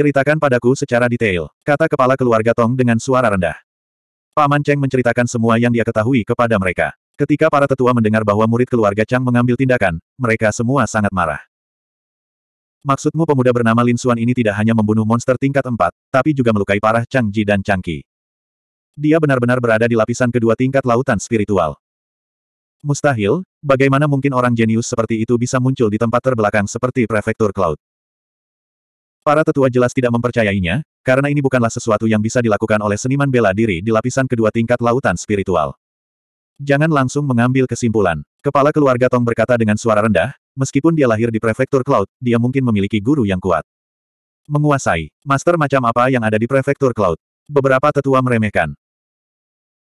Ceritakan padaku secara detail, kata kepala keluarga Tong dengan suara rendah. Paman Cheng menceritakan semua yang dia ketahui kepada mereka. Ketika para tetua mendengar bahwa murid keluarga Chang mengambil tindakan, mereka semua sangat marah. Maksudmu pemuda bernama Lin Xuan ini tidak hanya membunuh monster tingkat 4, tapi juga melukai parah Chang Ji dan Chang Qi. Dia benar-benar berada di lapisan kedua tingkat lautan spiritual. Mustahil, bagaimana mungkin orang jenius seperti itu bisa muncul di tempat terbelakang seperti prefektur Cloud? Para tetua jelas tidak mempercayainya, karena ini bukanlah sesuatu yang bisa dilakukan oleh seniman bela diri di lapisan kedua tingkat lautan spiritual. Jangan langsung mengambil kesimpulan. Kepala keluarga Tong berkata dengan suara rendah, meskipun dia lahir di prefektur Cloud, dia mungkin memiliki guru yang kuat. Menguasai. Master macam apa yang ada di prefektur Cloud? Beberapa tetua meremehkan.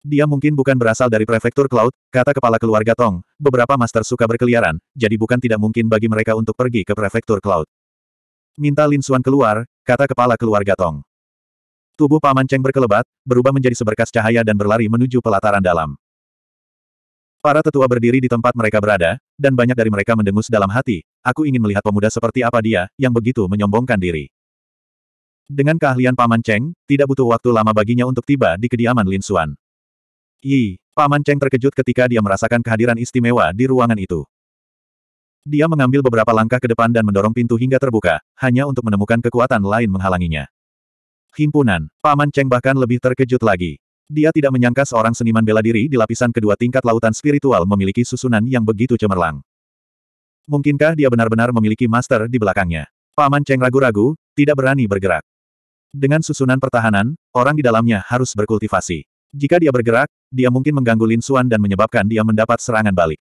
Dia mungkin bukan berasal dari prefektur Cloud, kata kepala keluarga Tong. Beberapa master suka berkeliaran, jadi bukan tidak mungkin bagi mereka untuk pergi ke prefektur Cloud. Minta Lin Suan keluar, kata kepala keluarga Tong. Tubuh Paman Cheng berkelebat, berubah menjadi seberkas cahaya dan berlari menuju pelataran dalam. Para tetua berdiri di tempat mereka berada, dan banyak dari mereka mendengus dalam hati, aku ingin melihat pemuda seperti apa dia, yang begitu menyombongkan diri. Dengan keahlian Paman Cheng, tidak butuh waktu lama baginya untuk tiba di kediaman Lin Suan. Yi, Paman Cheng terkejut ketika dia merasakan kehadiran istimewa di ruangan itu. Dia mengambil beberapa langkah ke depan dan mendorong pintu hingga terbuka, hanya untuk menemukan kekuatan lain menghalanginya. Himpunan, Paman Cheng bahkan lebih terkejut lagi. Dia tidak menyangka seorang seniman bela diri di lapisan kedua tingkat lautan spiritual memiliki susunan yang begitu cemerlang. Mungkinkah dia benar-benar memiliki master di belakangnya? Paman Cheng ragu-ragu, tidak berani bergerak. Dengan susunan pertahanan, orang di dalamnya harus berkultivasi. Jika dia bergerak, dia mungkin mengganggu Lin Xuan dan menyebabkan dia mendapat serangan balik.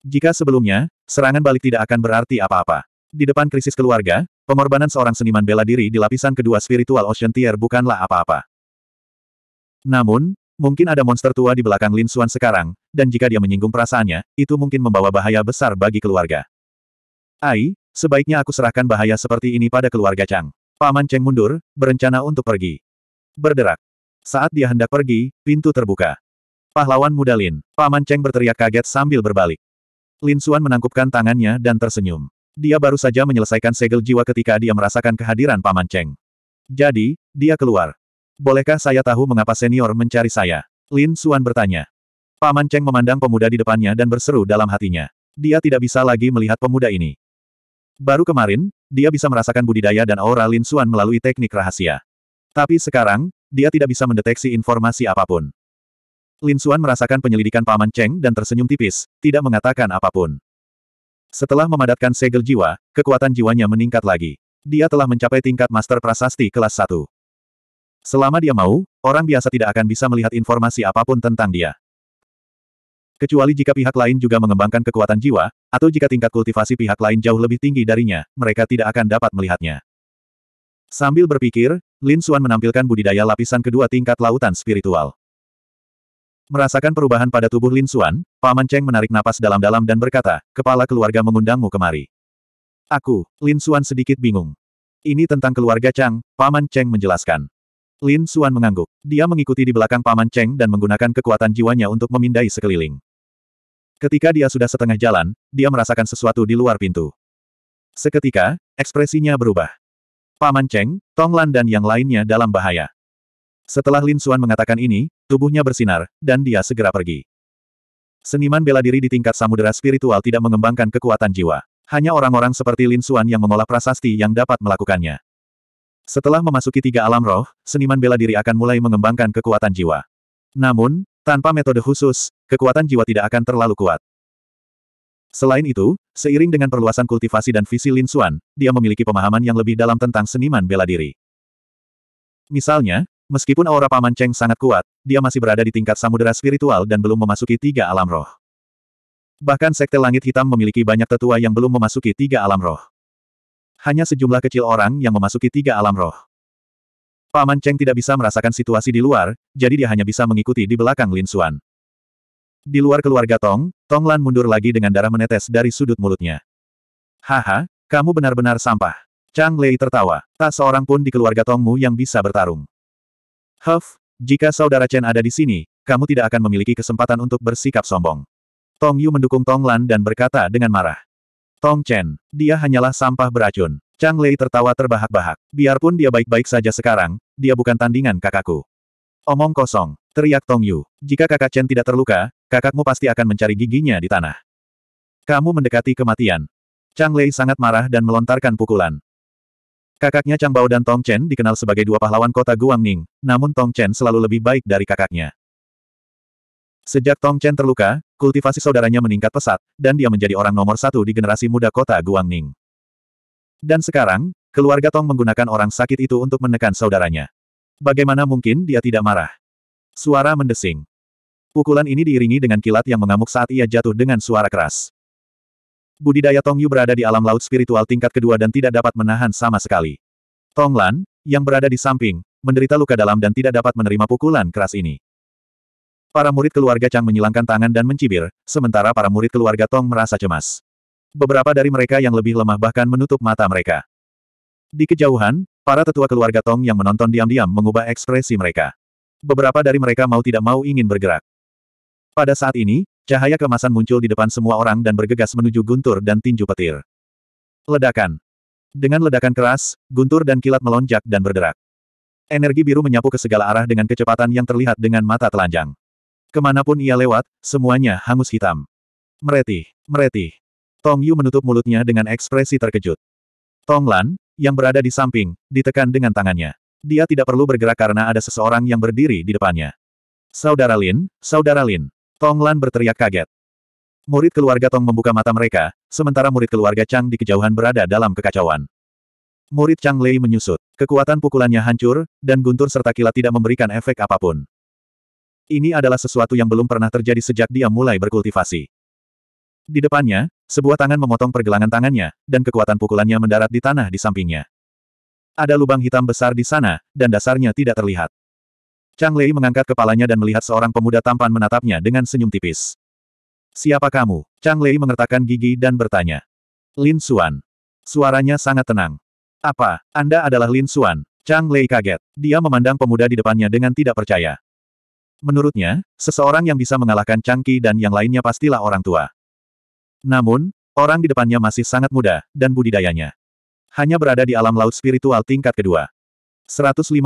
Jika sebelumnya, serangan balik tidak akan berarti apa-apa. Di depan krisis keluarga, pengorbanan seorang seniman bela diri di lapisan kedua spiritual Ocean Tier bukanlah apa-apa. Namun, mungkin ada monster tua di belakang Lin Xuan sekarang, dan jika dia menyinggung perasaannya, itu mungkin membawa bahaya besar bagi keluarga. Ai, sebaiknya aku serahkan bahaya seperti ini pada keluarga Chang. Paman Cheng mundur, berencana untuk pergi. Berderak. Saat dia hendak pergi, pintu terbuka. Pahlawan muda Lin, Paman Cheng berteriak kaget sambil berbalik. Lin Suan menangkupkan tangannya dan tersenyum. Dia baru saja menyelesaikan segel jiwa ketika dia merasakan kehadiran Paman Cheng. Jadi, dia keluar. Bolehkah saya tahu mengapa senior mencari saya? Lin Suan bertanya. Paman Cheng memandang pemuda di depannya dan berseru dalam hatinya. Dia tidak bisa lagi melihat pemuda ini. Baru kemarin, dia bisa merasakan budidaya dan aura Lin Suan melalui teknik rahasia. Tapi sekarang, dia tidak bisa mendeteksi informasi apapun. Lin Suan merasakan penyelidikan Paman Cheng dan tersenyum tipis, tidak mengatakan apapun. Setelah memadatkan segel jiwa, kekuatan jiwanya meningkat lagi. Dia telah mencapai tingkat Master Prasasti kelas 1. Selama dia mau, orang biasa tidak akan bisa melihat informasi apapun tentang dia. Kecuali jika pihak lain juga mengembangkan kekuatan jiwa, atau jika tingkat kultivasi pihak lain jauh lebih tinggi darinya, mereka tidak akan dapat melihatnya. Sambil berpikir, Lin Suan menampilkan budidaya lapisan kedua tingkat lautan spiritual. Merasakan perubahan pada tubuh Lin Xuan, Paman Cheng menarik napas dalam-dalam dan berkata, kepala keluarga mengundangmu kemari. Aku, Lin Xuan sedikit bingung. Ini tentang keluarga Chang, Paman Cheng menjelaskan. Lin Xuan mengangguk. Dia mengikuti di belakang Paman Cheng dan menggunakan kekuatan jiwanya untuk memindai sekeliling. Ketika dia sudah setengah jalan, dia merasakan sesuatu di luar pintu. Seketika, ekspresinya berubah. Paman Cheng, Tonglan dan yang lainnya dalam bahaya. Setelah Lin Xuan mengatakan ini, tubuhnya bersinar, dan dia segera pergi. Seniman bela diri di tingkat samudera spiritual tidak mengembangkan kekuatan jiwa. Hanya orang-orang seperti Lin Xuan yang mengolah prasasti yang dapat melakukannya. Setelah memasuki tiga alam roh, seniman bela diri akan mulai mengembangkan kekuatan jiwa. Namun, tanpa metode khusus, kekuatan jiwa tidak akan terlalu kuat. Selain itu, seiring dengan perluasan kultivasi dan visi Lin Xuan, dia memiliki pemahaman yang lebih dalam tentang seniman bela diri. Misalnya, Meskipun aura Paman Cheng sangat kuat, dia masih berada di tingkat samudera spiritual dan belum memasuki tiga alam roh. Bahkan Sekte Langit Hitam memiliki banyak tetua yang belum memasuki tiga alam roh. Hanya sejumlah kecil orang yang memasuki tiga alam roh. Paman Cheng tidak bisa merasakan situasi di luar, jadi dia hanya bisa mengikuti di belakang Lin Xuan. Di luar keluarga Tong, Tong Lan mundur lagi dengan darah menetes dari sudut mulutnya. Haha, kamu benar-benar sampah. Chang Lei tertawa. Tak seorang pun di keluarga Tongmu yang bisa bertarung. Huff, jika saudara Chen ada di sini, kamu tidak akan memiliki kesempatan untuk bersikap sombong. Tong Yu mendukung Tong Lan dan berkata dengan marah. Tong Chen, dia hanyalah sampah beracun. Chang Lei tertawa terbahak-bahak. Biarpun dia baik-baik saja sekarang, dia bukan tandingan kakakku. Omong kosong, teriak Tong Yu. Jika kakak Chen tidak terluka, kakakmu pasti akan mencari giginya di tanah. Kamu mendekati kematian. Chang Lei sangat marah dan melontarkan pukulan. Kakaknya Chang Bao dan Tong Chen dikenal sebagai dua pahlawan kota Guangning, namun Tong Chen selalu lebih baik dari kakaknya. Sejak Tong Chen terluka, kultivasi saudaranya meningkat pesat, dan dia menjadi orang nomor satu di generasi muda kota Guangning. Dan sekarang, keluarga Tong menggunakan orang sakit itu untuk menekan saudaranya. Bagaimana mungkin dia tidak marah? Suara mendesing. Pukulan ini diiringi dengan kilat yang mengamuk saat ia jatuh dengan suara keras budidaya Tong Yu berada di alam laut spiritual tingkat kedua dan tidak dapat menahan sama sekali. Tong Lan, yang berada di samping, menderita luka dalam dan tidak dapat menerima pukulan keras ini. Para murid keluarga Chang menyilangkan tangan dan mencibir, sementara para murid keluarga Tong merasa cemas. Beberapa dari mereka yang lebih lemah bahkan menutup mata mereka. Di kejauhan, para tetua keluarga Tong yang menonton diam-diam mengubah ekspresi mereka. Beberapa dari mereka mau tidak mau ingin bergerak. Pada saat ini, Cahaya kemasan muncul di depan semua orang dan bergegas menuju guntur dan tinju petir. Ledakan. Dengan ledakan keras, guntur dan kilat melonjak dan berderak. Energi biru menyapu ke segala arah dengan kecepatan yang terlihat dengan mata telanjang. Kemanapun ia lewat, semuanya hangus hitam. Meretih, meretih. Tong Yu menutup mulutnya dengan ekspresi terkejut. Tong Lan, yang berada di samping, ditekan dengan tangannya. Dia tidak perlu bergerak karena ada seseorang yang berdiri di depannya. Saudara Lin, Saudara Lin. Tong Lan berteriak kaget. Murid keluarga Tong membuka mata mereka, sementara murid keluarga Chang di kejauhan berada dalam kekacauan. Murid Chang Lei menyusut. Kekuatan pukulannya hancur, dan guntur serta kilat tidak memberikan efek apapun. Ini adalah sesuatu yang belum pernah terjadi sejak dia mulai berkultivasi. Di depannya, sebuah tangan memotong pergelangan tangannya, dan kekuatan pukulannya mendarat di tanah di sampingnya. Ada lubang hitam besar di sana, dan dasarnya tidak terlihat. Chang Lei mengangkat kepalanya dan melihat seorang pemuda tampan menatapnya dengan senyum tipis. Siapa kamu? Chang Lei mengertakkan gigi dan bertanya. Lin Xuan. Suaranya sangat tenang. Apa, Anda adalah Lin Xuan? Chang Lei kaget. Dia memandang pemuda di depannya dengan tidak percaya. Menurutnya, seseorang yang bisa mengalahkan Chang Qi dan yang lainnya pastilah orang tua. Namun, orang di depannya masih sangat muda, dan budidayanya. Hanya berada di alam laut spiritual tingkat kedua. 152.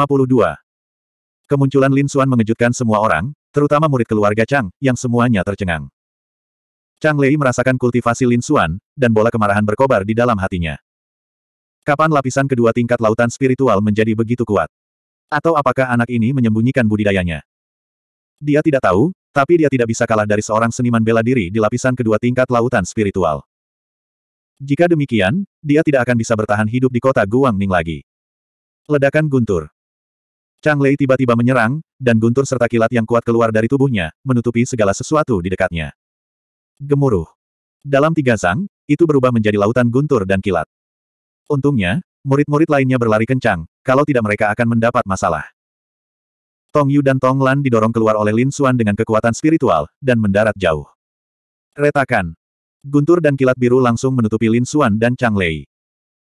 Kemunculan Lin Xuan mengejutkan semua orang, terutama murid keluarga Chang, yang semuanya tercengang. Chang Lei merasakan kultivasi Lin Xuan, dan bola kemarahan berkobar di dalam hatinya. Kapan lapisan kedua tingkat lautan spiritual menjadi begitu kuat? Atau apakah anak ini menyembunyikan budidayanya? Dia tidak tahu, tapi dia tidak bisa kalah dari seorang seniman bela diri di lapisan kedua tingkat lautan spiritual. Jika demikian, dia tidak akan bisa bertahan hidup di kota Guangning lagi. Ledakan guntur. Chang Lei tiba-tiba menyerang, dan guntur serta kilat yang kuat keluar dari tubuhnya, menutupi segala sesuatu di dekatnya. Gemuruh. Dalam tiga zang, itu berubah menjadi lautan guntur dan kilat. Untungnya, murid-murid lainnya berlari kencang, kalau tidak mereka akan mendapat masalah. Tong Yu dan Tong Lan didorong keluar oleh Lin Xuan dengan kekuatan spiritual, dan mendarat jauh. Retakan. Guntur dan kilat biru langsung menutupi Lin Xuan dan Chang Lei.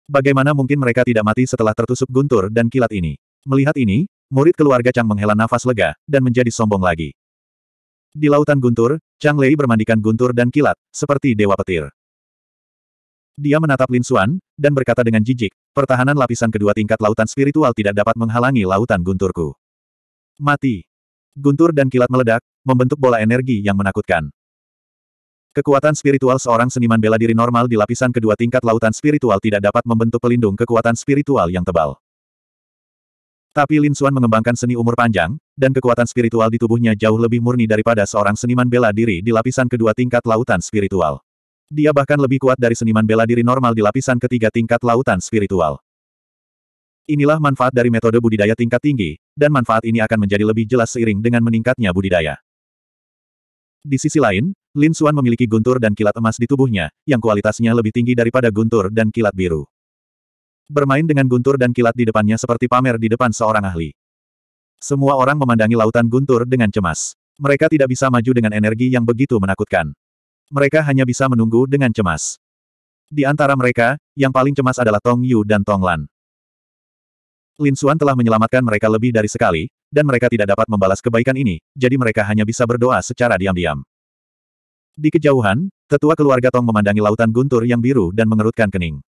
Bagaimana mungkin mereka tidak mati setelah tertusuk guntur dan kilat ini? Melihat ini, Murid keluarga Chang menghela nafas lega, dan menjadi sombong lagi. Di lautan guntur, Chang Lei bermandikan guntur dan kilat, seperti dewa petir. Dia menatap Lin Xuan, dan berkata dengan jijik, pertahanan lapisan kedua tingkat lautan spiritual tidak dapat menghalangi lautan gunturku. Mati. Guntur dan kilat meledak, membentuk bola energi yang menakutkan. Kekuatan spiritual seorang seniman bela diri normal di lapisan kedua tingkat lautan spiritual tidak dapat membentuk pelindung kekuatan spiritual yang tebal. Tapi Lin Xuan mengembangkan seni umur panjang, dan kekuatan spiritual di tubuhnya jauh lebih murni daripada seorang seniman bela diri di lapisan kedua tingkat lautan spiritual. Dia bahkan lebih kuat dari seniman bela diri normal di lapisan ketiga tingkat lautan spiritual. Inilah manfaat dari metode budidaya tingkat tinggi, dan manfaat ini akan menjadi lebih jelas seiring dengan meningkatnya budidaya. Di sisi lain, Lin Xuan memiliki guntur dan kilat emas di tubuhnya, yang kualitasnya lebih tinggi daripada guntur dan kilat biru bermain dengan guntur dan kilat di depannya seperti pamer di depan seorang ahli. Semua orang memandangi lautan guntur dengan cemas. Mereka tidak bisa maju dengan energi yang begitu menakutkan. Mereka hanya bisa menunggu dengan cemas. Di antara mereka, yang paling cemas adalah Tong Yu dan Tong Lan. Lin Xuan telah menyelamatkan mereka lebih dari sekali, dan mereka tidak dapat membalas kebaikan ini, jadi mereka hanya bisa berdoa secara diam-diam. Di kejauhan, tetua keluarga Tong memandangi lautan guntur yang biru dan mengerutkan kening.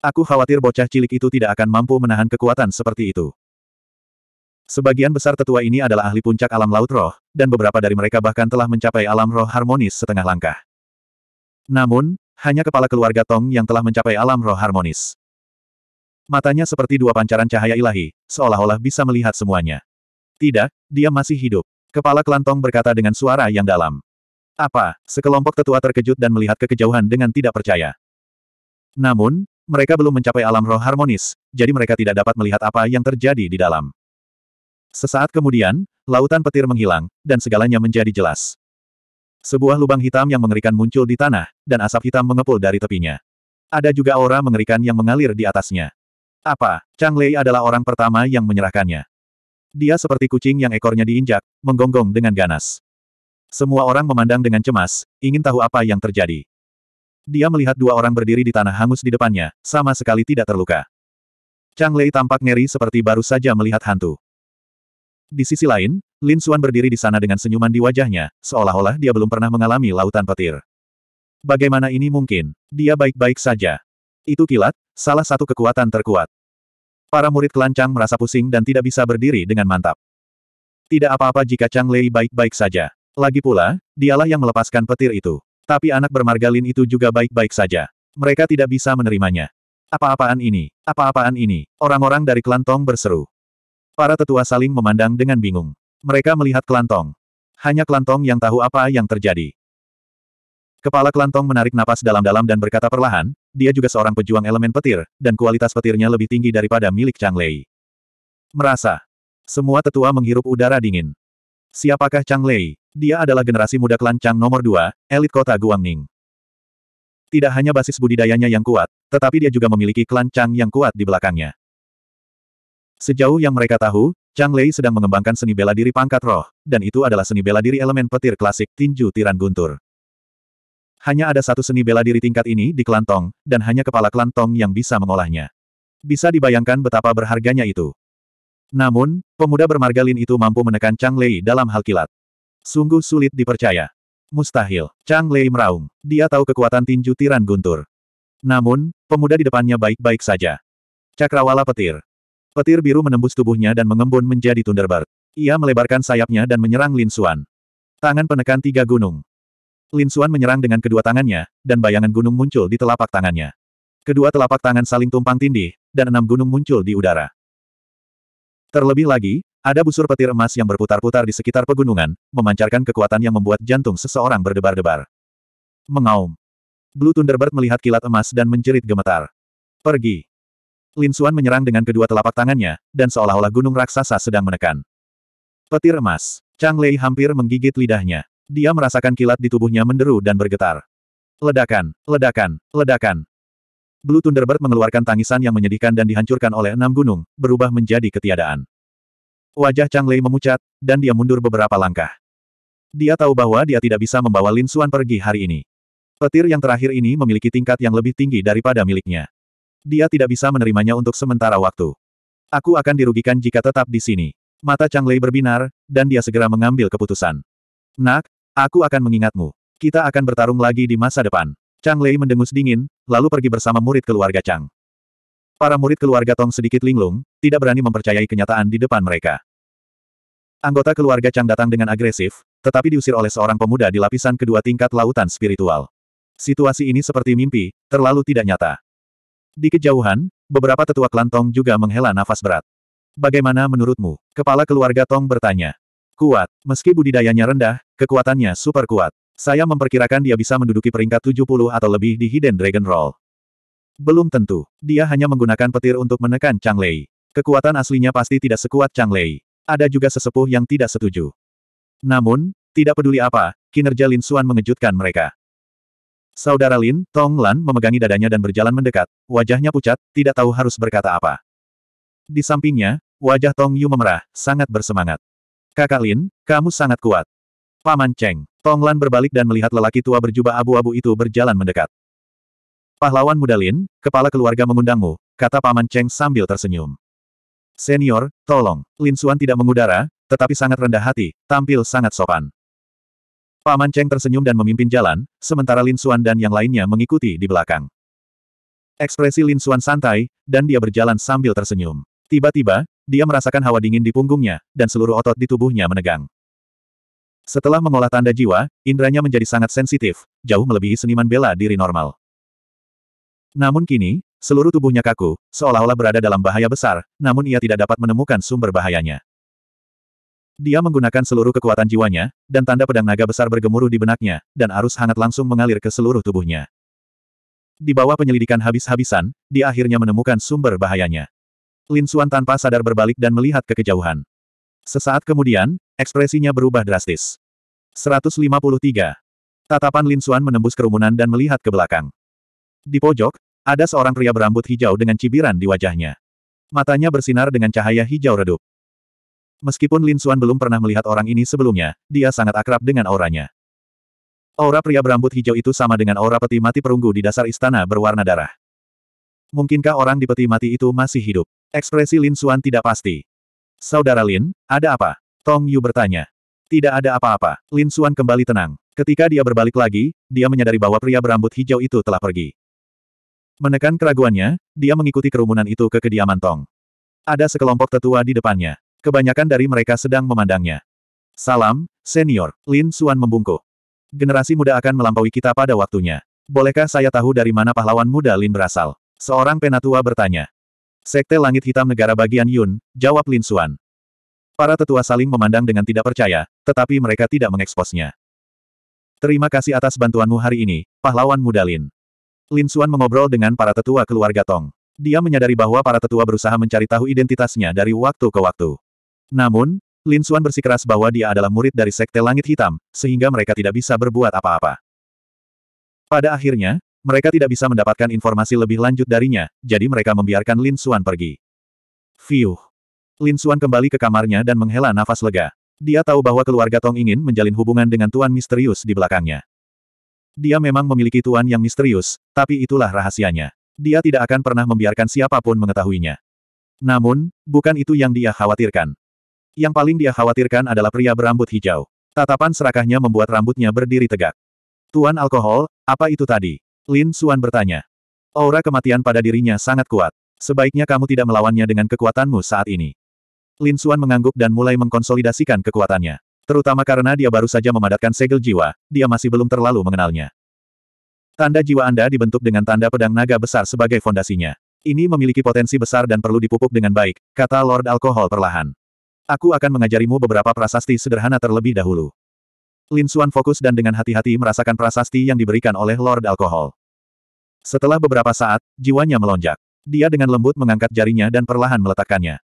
Aku khawatir bocah cilik itu tidak akan mampu menahan kekuatan seperti itu. Sebagian besar tetua ini adalah ahli puncak alam laut roh, dan beberapa dari mereka bahkan telah mencapai alam roh harmonis setengah langkah. Namun, hanya kepala keluarga Tong yang telah mencapai alam roh harmonis. Matanya seperti dua pancaran cahaya ilahi, seolah-olah bisa melihat semuanya. Tidak, dia masih hidup. Kepala klan Tong berkata dengan suara yang dalam. Apa? Sekelompok tetua terkejut dan melihat kekejauhan dengan tidak percaya. Namun, mereka belum mencapai alam roh harmonis, jadi mereka tidak dapat melihat apa yang terjadi di dalam. Sesaat kemudian, lautan petir menghilang, dan segalanya menjadi jelas. Sebuah lubang hitam yang mengerikan muncul di tanah, dan asap hitam mengepul dari tepinya. Ada juga aura mengerikan yang mengalir di atasnya. Apa, Chang Lei adalah orang pertama yang menyerahkannya. Dia seperti kucing yang ekornya diinjak, menggonggong dengan ganas. Semua orang memandang dengan cemas, ingin tahu apa yang terjadi dia melihat dua orang berdiri di tanah hangus di depannya, sama sekali tidak terluka. Chang Lei tampak ngeri seperti baru saja melihat hantu. Di sisi lain, Lin Xuan berdiri di sana dengan senyuman di wajahnya, seolah-olah dia belum pernah mengalami lautan petir. Bagaimana ini mungkin? Dia baik-baik saja. Itu kilat, salah satu kekuatan terkuat. Para murid klan merasa pusing dan tidak bisa berdiri dengan mantap. Tidak apa-apa jika Chang Lei baik-baik saja. Lagi pula, dialah yang melepaskan petir itu. Tapi anak bermargalin itu juga baik-baik saja. Mereka tidak bisa menerimanya. Apa-apaan ini? Apa-apaan ini? Orang-orang dari Kelantong berseru. Para tetua saling memandang dengan bingung. Mereka melihat Kelantong. Hanya Kelantong yang tahu apa yang terjadi. Kepala Kelantong menarik napas dalam-dalam dan berkata perlahan, dia juga seorang pejuang elemen petir, dan kualitas petirnya lebih tinggi daripada milik Chang Lei. Merasa. Semua tetua menghirup udara dingin. Siapakah Chang Lei? Dia adalah generasi muda klan Chang nomor dua, elit kota Guangning. Tidak hanya basis budidayanya yang kuat, tetapi dia juga memiliki klan Chang yang kuat di belakangnya. Sejauh yang mereka tahu, Chang Lei sedang mengembangkan seni bela diri pangkat roh, dan itu adalah seni bela diri elemen petir klasik tinju tiran guntur. Hanya ada satu seni bela diri tingkat ini di Kelantong, dan hanya kepala Kelantong yang bisa mengolahnya. Bisa dibayangkan betapa berharganya itu. Namun, pemuda bermarga Lin itu mampu menekan Chang Lei dalam hal kilat. Sungguh sulit dipercaya. Mustahil. Chang Lei meraung. Dia tahu kekuatan tinju tiran guntur. Namun, pemuda di depannya baik-baik saja. Cakrawala petir. Petir biru menembus tubuhnya dan mengembun menjadi Thunderbird. Ia melebarkan sayapnya dan menyerang Lin Xuan. Tangan penekan tiga gunung. Lin Xuan menyerang dengan kedua tangannya, dan bayangan gunung muncul di telapak tangannya. Kedua telapak tangan saling tumpang tindih, dan enam gunung muncul di udara. Terlebih lagi, ada busur petir emas yang berputar-putar di sekitar pegunungan, memancarkan kekuatan yang membuat jantung seseorang berdebar-debar. Mengaum. Blue Thunderbird melihat kilat emas dan menjerit gemetar. Pergi. Lin Xuan menyerang dengan kedua telapak tangannya, dan seolah-olah gunung raksasa sedang menekan. Petir emas. Chang Lei hampir menggigit lidahnya. Dia merasakan kilat di tubuhnya menderu dan bergetar. Ledakan, ledakan, ledakan. Blue Thunderbird mengeluarkan tangisan yang menyedihkan dan dihancurkan oleh enam gunung, berubah menjadi ketiadaan. Wajah Chang Lei memucat, dan dia mundur beberapa langkah. Dia tahu bahwa dia tidak bisa membawa Lin Suan pergi hari ini. Petir yang terakhir ini memiliki tingkat yang lebih tinggi daripada miliknya. Dia tidak bisa menerimanya untuk sementara waktu. Aku akan dirugikan jika tetap di sini. Mata Chang Lei berbinar, dan dia segera mengambil keputusan. Nak, aku akan mengingatmu. Kita akan bertarung lagi di masa depan. Chang Lei mendengus dingin, lalu pergi bersama murid keluarga Chang. Para murid keluarga Tong sedikit linglung, tidak berani mempercayai kenyataan di depan mereka. Anggota keluarga Chang datang dengan agresif, tetapi diusir oleh seorang pemuda di lapisan kedua tingkat lautan spiritual. Situasi ini seperti mimpi, terlalu tidak nyata. Di kejauhan, beberapa tetua klan Tong juga menghela nafas berat. Bagaimana menurutmu? Kepala keluarga Tong bertanya. Kuat, meski budidayanya rendah, kekuatannya super kuat. Saya memperkirakan dia bisa menduduki peringkat 70 atau lebih di Hidden Dragon Roll. Belum tentu. Dia hanya menggunakan petir untuk menekan Chang Lei. Kekuatan aslinya pasti tidak sekuat Chang Lei. Ada juga sesepuh yang tidak setuju. Namun, tidak peduli apa, kinerja Lin Xuan mengejutkan mereka. Saudara Lin, Tong Lan memegangi dadanya dan berjalan mendekat, wajahnya pucat, tidak tahu harus berkata apa. Di sampingnya, wajah Tong Yu memerah, sangat bersemangat. Kakak Lin, kamu sangat kuat. Paman Cheng, Tong Lan berbalik dan melihat lelaki tua berjubah abu-abu itu berjalan mendekat. Pahlawan muda Lin, kepala keluarga mengundangmu, kata Paman Cheng sambil tersenyum. Senior, tolong. Lin Xuan tidak mengudara, tetapi sangat rendah hati, tampil sangat sopan. Paman Cheng tersenyum dan memimpin jalan, sementara Lin Xuan dan yang lainnya mengikuti di belakang. Ekspresi Lin Xuan santai, dan dia berjalan sambil tersenyum. Tiba-tiba, dia merasakan hawa dingin di punggungnya, dan seluruh otot di tubuhnya menegang. Setelah mengolah tanda jiwa, indranya menjadi sangat sensitif, jauh melebihi seniman bela diri normal. Namun kini, seluruh tubuhnya kaku, seolah-olah berada dalam bahaya besar, namun ia tidak dapat menemukan sumber bahayanya. Dia menggunakan seluruh kekuatan jiwanya, dan tanda pedang naga besar bergemuruh di benaknya, dan arus hangat langsung mengalir ke seluruh tubuhnya. Di bawah penyelidikan habis-habisan, dia akhirnya menemukan sumber bahayanya. Lin Suan tanpa sadar berbalik dan melihat ke kejauhan. Sesaat kemudian, ekspresinya berubah drastis. 153. Tatapan Lin Suan menembus kerumunan dan melihat ke belakang. Di pojok, ada seorang pria berambut hijau dengan cibiran di wajahnya. Matanya bersinar dengan cahaya hijau redup. Meskipun Lin Suan belum pernah melihat orang ini sebelumnya, dia sangat akrab dengan auranya. Aura pria berambut hijau itu sama dengan aura peti mati perunggu di dasar istana berwarna darah. Mungkinkah orang di peti mati itu masih hidup? Ekspresi Lin Suan tidak pasti. Saudara Lin, ada apa? Tong Yu bertanya. Tidak ada apa-apa. Lin Suan kembali tenang. Ketika dia berbalik lagi, dia menyadari bahwa pria berambut hijau itu telah pergi. Menekan keraguannya, dia mengikuti kerumunan itu ke kediaman Tong. Ada sekelompok tetua di depannya. Kebanyakan dari mereka sedang memandangnya. Salam, senior, Lin Suan membungkuk. Generasi muda akan melampaui kita pada waktunya. Bolehkah saya tahu dari mana pahlawan muda Lin berasal? Seorang penatua bertanya. Sekte Langit Hitam Negara Bagian Yun, jawab Lin Suan. Para tetua saling memandang dengan tidak percaya, tetapi mereka tidak mengeksposnya. Terima kasih atas bantuanmu hari ini, pahlawan muda Lin. Lin Suan mengobrol dengan para tetua keluarga Tong. Dia menyadari bahwa para tetua berusaha mencari tahu identitasnya dari waktu ke waktu. Namun, Lin Suan bersikeras bahwa dia adalah murid dari Sekte Langit Hitam, sehingga mereka tidak bisa berbuat apa-apa. Pada akhirnya, mereka tidak bisa mendapatkan informasi lebih lanjut darinya, jadi mereka membiarkan Lin Suan pergi. Fiuh. Lin Suan kembali ke kamarnya dan menghela nafas lega. Dia tahu bahwa keluarga Tong ingin menjalin hubungan dengan Tuan Misterius di belakangnya. Dia memang memiliki tuan yang misterius, tapi itulah rahasianya. Dia tidak akan pernah membiarkan siapapun mengetahuinya. Namun, bukan itu yang dia khawatirkan. Yang paling dia khawatirkan adalah pria berambut hijau. Tatapan serakahnya membuat rambutnya berdiri tegak. Tuan alkohol, apa itu tadi? Lin Suan bertanya. Aura kematian pada dirinya sangat kuat. Sebaiknya kamu tidak melawannya dengan kekuatanmu saat ini. Lin Suan mengangguk dan mulai mengkonsolidasikan kekuatannya. Terutama karena dia baru saja memadatkan segel jiwa, dia masih belum terlalu mengenalnya. Tanda jiwa Anda dibentuk dengan tanda pedang naga besar sebagai fondasinya. Ini memiliki potensi besar dan perlu dipupuk dengan baik, kata Lord Alkohol perlahan. Aku akan mengajarimu beberapa prasasti sederhana terlebih dahulu. Lin Xuan fokus dan dengan hati-hati merasakan prasasti yang diberikan oleh Lord Alkohol. Setelah beberapa saat, jiwanya melonjak. Dia dengan lembut mengangkat jarinya dan perlahan meletakkannya.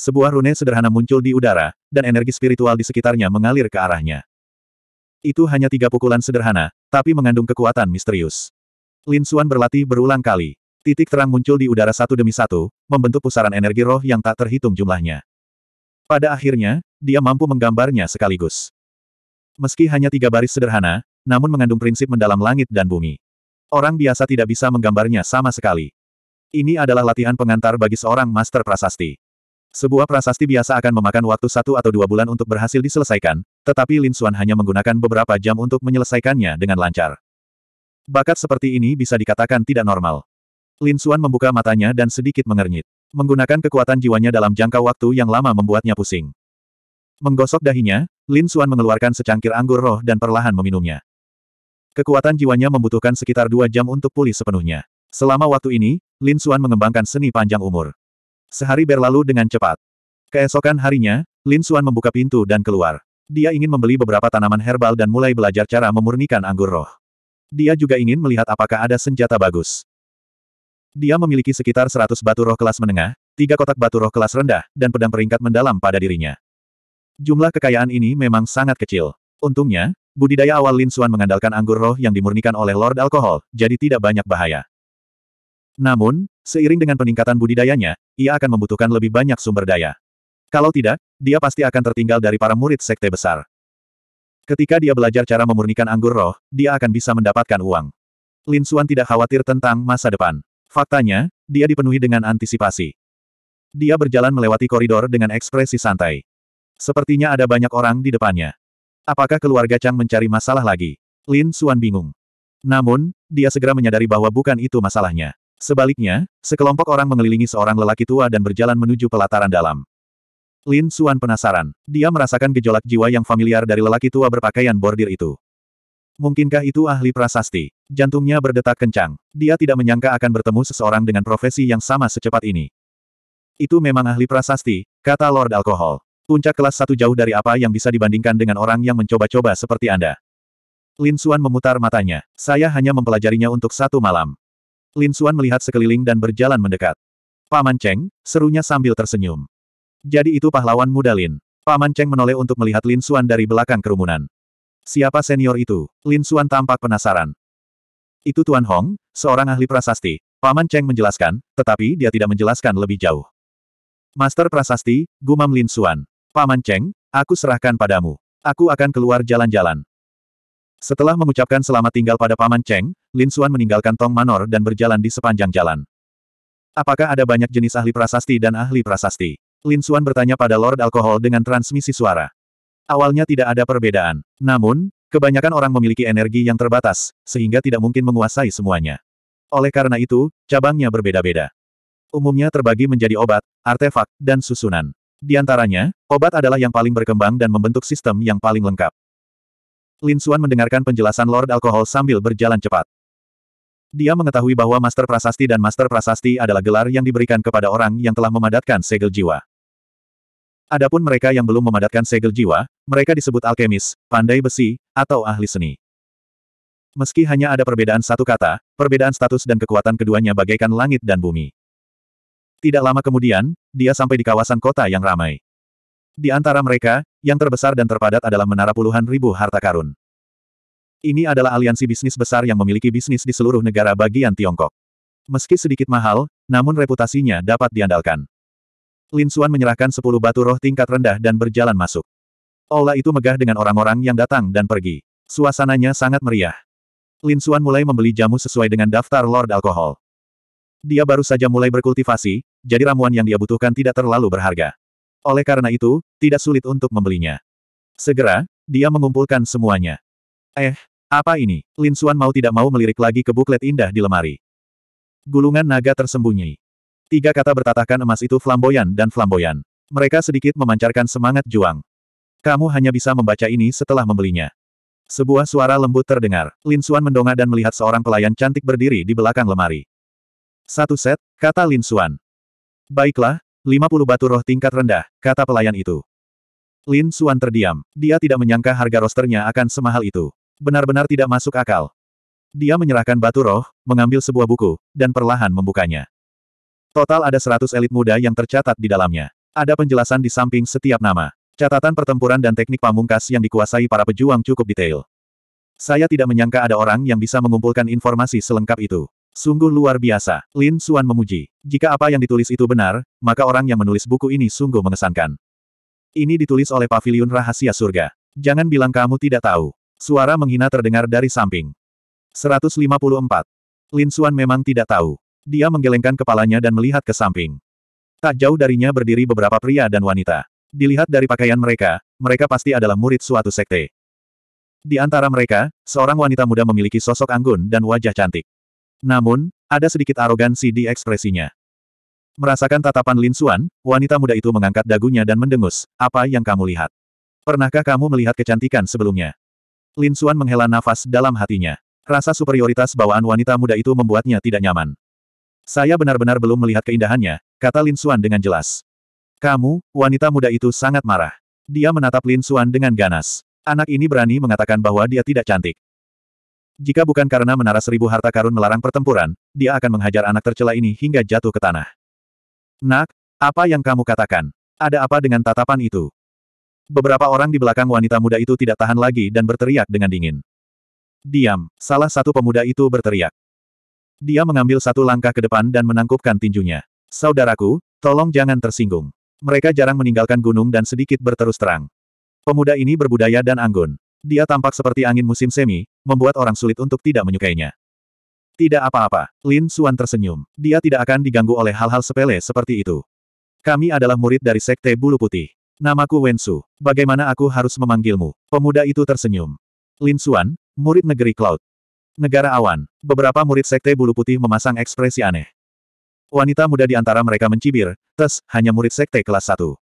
Sebuah rune sederhana muncul di udara, dan energi spiritual di sekitarnya mengalir ke arahnya. Itu hanya tiga pukulan sederhana, tapi mengandung kekuatan misterius. Lin Xuan berlatih berulang kali. Titik terang muncul di udara satu demi satu, membentuk pusaran energi roh yang tak terhitung jumlahnya. Pada akhirnya, dia mampu menggambarnya sekaligus. Meski hanya tiga baris sederhana, namun mengandung prinsip mendalam langit dan bumi. Orang biasa tidak bisa menggambarnya sama sekali. Ini adalah latihan pengantar bagi seorang master prasasti. Sebuah prasasti biasa akan memakan waktu satu atau dua bulan untuk berhasil diselesaikan, tetapi Lin Xuan hanya menggunakan beberapa jam untuk menyelesaikannya dengan lancar. Bakat seperti ini bisa dikatakan tidak normal. Lin Xuan membuka matanya dan sedikit mengernyit. Menggunakan kekuatan jiwanya dalam jangka waktu yang lama membuatnya pusing. Menggosok dahinya, Lin Xuan mengeluarkan secangkir anggur roh dan perlahan meminumnya. Kekuatan jiwanya membutuhkan sekitar dua jam untuk pulih sepenuhnya. Selama waktu ini, Lin Xuan mengembangkan seni panjang umur. Sehari berlalu dengan cepat. Keesokan harinya, Lin Xuan membuka pintu dan keluar. Dia ingin membeli beberapa tanaman herbal dan mulai belajar cara memurnikan anggur roh. Dia juga ingin melihat apakah ada senjata bagus. Dia memiliki sekitar 100 batu roh kelas menengah, tiga kotak batu roh kelas rendah, dan pedang peringkat mendalam pada dirinya. Jumlah kekayaan ini memang sangat kecil. Untungnya, budidaya awal Lin Xuan mengandalkan anggur roh yang dimurnikan oleh Lord Alkohol, jadi tidak banyak bahaya. Namun, seiring dengan peningkatan budidayanya, ia akan membutuhkan lebih banyak sumber daya. Kalau tidak, dia pasti akan tertinggal dari para murid sekte besar. Ketika dia belajar cara memurnikan anggur roh, dia akan bisa mendapatkan uang. Lin Suan tidak khawatir tentang masa depan. Faktanya, dia dipenuhi dengan antisipasi. Dia berjalan melewati koridor dengan ekspresi santai. Sepertinya ada banyak orang di depannya. Apakah keluarga Chang mencari masalah lagi? Lin Suan bingung. Namun, dia segera menyadari bahwa bukan itu masalahnya. Sebaliknya, sekelompok orang mengelilingi seorang lelaki tua dan berjalan menuju pelataran dalam. Lin Suan penasaran. Dia merasakan gejolak jiwa yang familiar dari lelaki tua berpakaian bordir itu. Mungkinkah itu ahli prasasti? Jantungnya berdetak kencang. Dia tidak menyangka akan bertemu seseorang dengan profesi yang sama secepat ini. Itu memang ahli prasasti, kata Lord Alkohol. Puncak kelas satu jauh dari apa yang bisa dibandingkan dengan orang yang mencoba-coba seperti Anda. Lin Suan memutar matanya. Saya hanya mempelajarinya untuk satu malam. Lin Suan melihat sekeliling dan berjalan mendekat. Paman Cheng, serunya sambil tersenyum. Jadi itu pahlawan muda Lin. Paman Cheng menoleh untuk melihat Lin Suan dari belakang kerumunan. Siapa senior itu? Lin Suan tampak penasaran. Itu Tuan Hong, seorang ahli prasasti. Paman Cheng menjelaskan, tetapi dia tidak menjelaskan lebih jauh. Master prasasti, gumam Lin Suan. Paman Cheng, aku serahkan padamu. Aku akan keluar jalan-jalan. Setelah mengucapkan selamat tinggal pada Paman Cheng, Lin Xuan meninggalkan Tong Manor dan berjalan di sepanjang jalan. Apakah ada banyak jenis ahli prasasti dan ahli prasasti? Lin Xuan bertanya pada Lord Alkohol dengan transmisi suara. Awalnya tidak ada perbedaan. Namun, kebanyakan orang memiliki energi yang terbatas, sehingga tidak mungkin menguasai semuanya. Oleh karena itu, cabangnya berbeda-beda. Umumnya terbagi menjadi obat, artefak, dan susunan. Di antaranya, obat adalah yang paling berkembang dan membentuk sistem yang paling lengkap. Lin Xuan mendengarkan penjelasan Lord Alkohol sambil berjalan cepat. Dia mengetahui bahwa Master Prasasti dan Master Prasasti adalah gelar yang diberikan kepada orang yang telah memadatkan segel jiwa. Adapun mereka yang belum memadatkan segel jiwa, mereka disebut alkemis, pandai besi, atau ahli seni. Meski hanya ada perbedaan satu kata, perbedaan status dan kekuatan keduanya bagaikan langit dan bumi. Tidak lama kemudian, dia sampai di kawasan kota yang ramai. Di antara mereka, yang terbesar dan terpadat adalah menara puluhan ribu harta karun. Ini adalah aliansi bisnis besar yang memiliki bisnis di seluruh negara bagian Tiongkok. Meski sedikit mahal, namun reputasinya dapat diandalkan. Lin Xuan menyerahkan sepuluh batu roh tingkat rendah dan berjalan masuk. Aula itu megah dengan orang-orang yang datang dan pergi. Suasananya sangat meriah. Lin Xuan mulai membeli jamu sesuai dengan daftar Lord Alkohol. Dia baru saja mulai berkultivasi, jadi ramuan yang dia butuhkan tidak terlalu berharga. Oleh karena itu, tidak sulit untuk membelinya. Segera, dia mengumpulkan semuanya. Eh, apa ini? Lin Xuan mau tidak mau melirik lagi ke buklet indah di lemari. Gulungan naga tersembunyi. Tiga kata bertatahkan emas itu flamboyan dan flamboyan. Mereka sedikit memancarkan semangat juang. Kamu hanya bisa membaca ini setelah membelinya. Sebuah suara lembut terdengar. Lin Xuan mendongak dan melihat seorang pelayan cantik berdiri di belakang lemari. Satu set, kata Lin Xuan. Baiklah, 50 batu roh tingkat rendah, kata pelayan itu. Lin Suan terdiam. Dia tidak menyangka harga rosternya akan semahal itu. Benar-benar tidak masuk akal. Dia menyerahkan batu roh, mengambil sebuah buku, dan perlahan membukanya. Total ada 100 elit muda yang tercatat di dalamnya. Ada penjelasan di samping setiap nama. Catatan pertempuran dan teknik pamungkas yang dikuasai para pejuang cukup detail. Saya tidak menyangka ada orang yang bisa mengumpulkan informasi selengkap itu. Sungguh luar biasa, Lin Xuan memuji. Jika apa yang ditulis itu benar, maka orang yang menulis buku ini sungguh mengesankan. Ini ditulis oleh Paviliun rahasia surga. Jangan bilang kamu tidak tahu. Suara menghina terdengar dari samping. 154. Lin Xuan memang tidak tahu. Dia menggelengkan kepalanya dan melihat ke samping. Tak jauh darinya berdiri beberapa pria dan wanita. Dilihat dari pakaian mereka, mereka pasti adalah murid suatu sekte. Di antara mereka, seorang wanita muda memiliki sosok anggun dan wajah cantik. Namun, ada sedikit arogansi di ekspresinya. Merasakan tatapan Lin Xuan, wanita muda itu mengangkat dagunya dan mendengus, apa yang kamu lihat? Pernahkah kamu melihat kecantikan sebelumnya? Lin Xuan menghela nafas dalam hatinya. Rasa superioritas bawaan wanita muda itu membuatnya tidak nyaman. Saya benar-benar belum melihat keindahannya, kata Lin Xuan dengan jelas. Kamu, wanita muda itu sangat marah. Dia menatap Lin Xuan dengan ganas. Anak ini berani mengatakan bahwa dia tidak cantik. Jika bukan karena menara seribu harta karun melarang pertempuran, dia akan menghajar anak tercela ini hingga jatuh ke tanah. Nak, apa yang kamu katakan? Ada apa dengan tatapan itu? Beberapa orang di belakang wanita muda itu tidak tahan lagi dan berteriak dengan dingin. Diam, salah satu pemuda itu berteriak. Dia mengambil satu langkah ke depan dan menangkupkan tinjunya. Saudaraku, tolong jangan tersinggung. Mereka jarang meninggalkan gunung dan sedikit berterus terang. Pemuda ini berbudaya dan anggun. Dia tampak seperti angin musim semi, membuat orang sulit untuk tidak menyukainya. Tidak apa-apa, Lin Suan tersenyum. Dia tidak akan diganggu oleh hal-hal sepele seperti itu. Kami adalah murid dari Sekte Bulu Putih. Namaku Wensu. Bagaimana aku harus memanggilmu? Pemuda itu tersenyum. Lin Suan, murid negeri Cloud. Negara awan. Beberapa murid Sekte Bulu Putih memasang ekspresi aneh. Wanita muda di antara mereka mencibir, Tes, hanya murid Sekte kelas 1.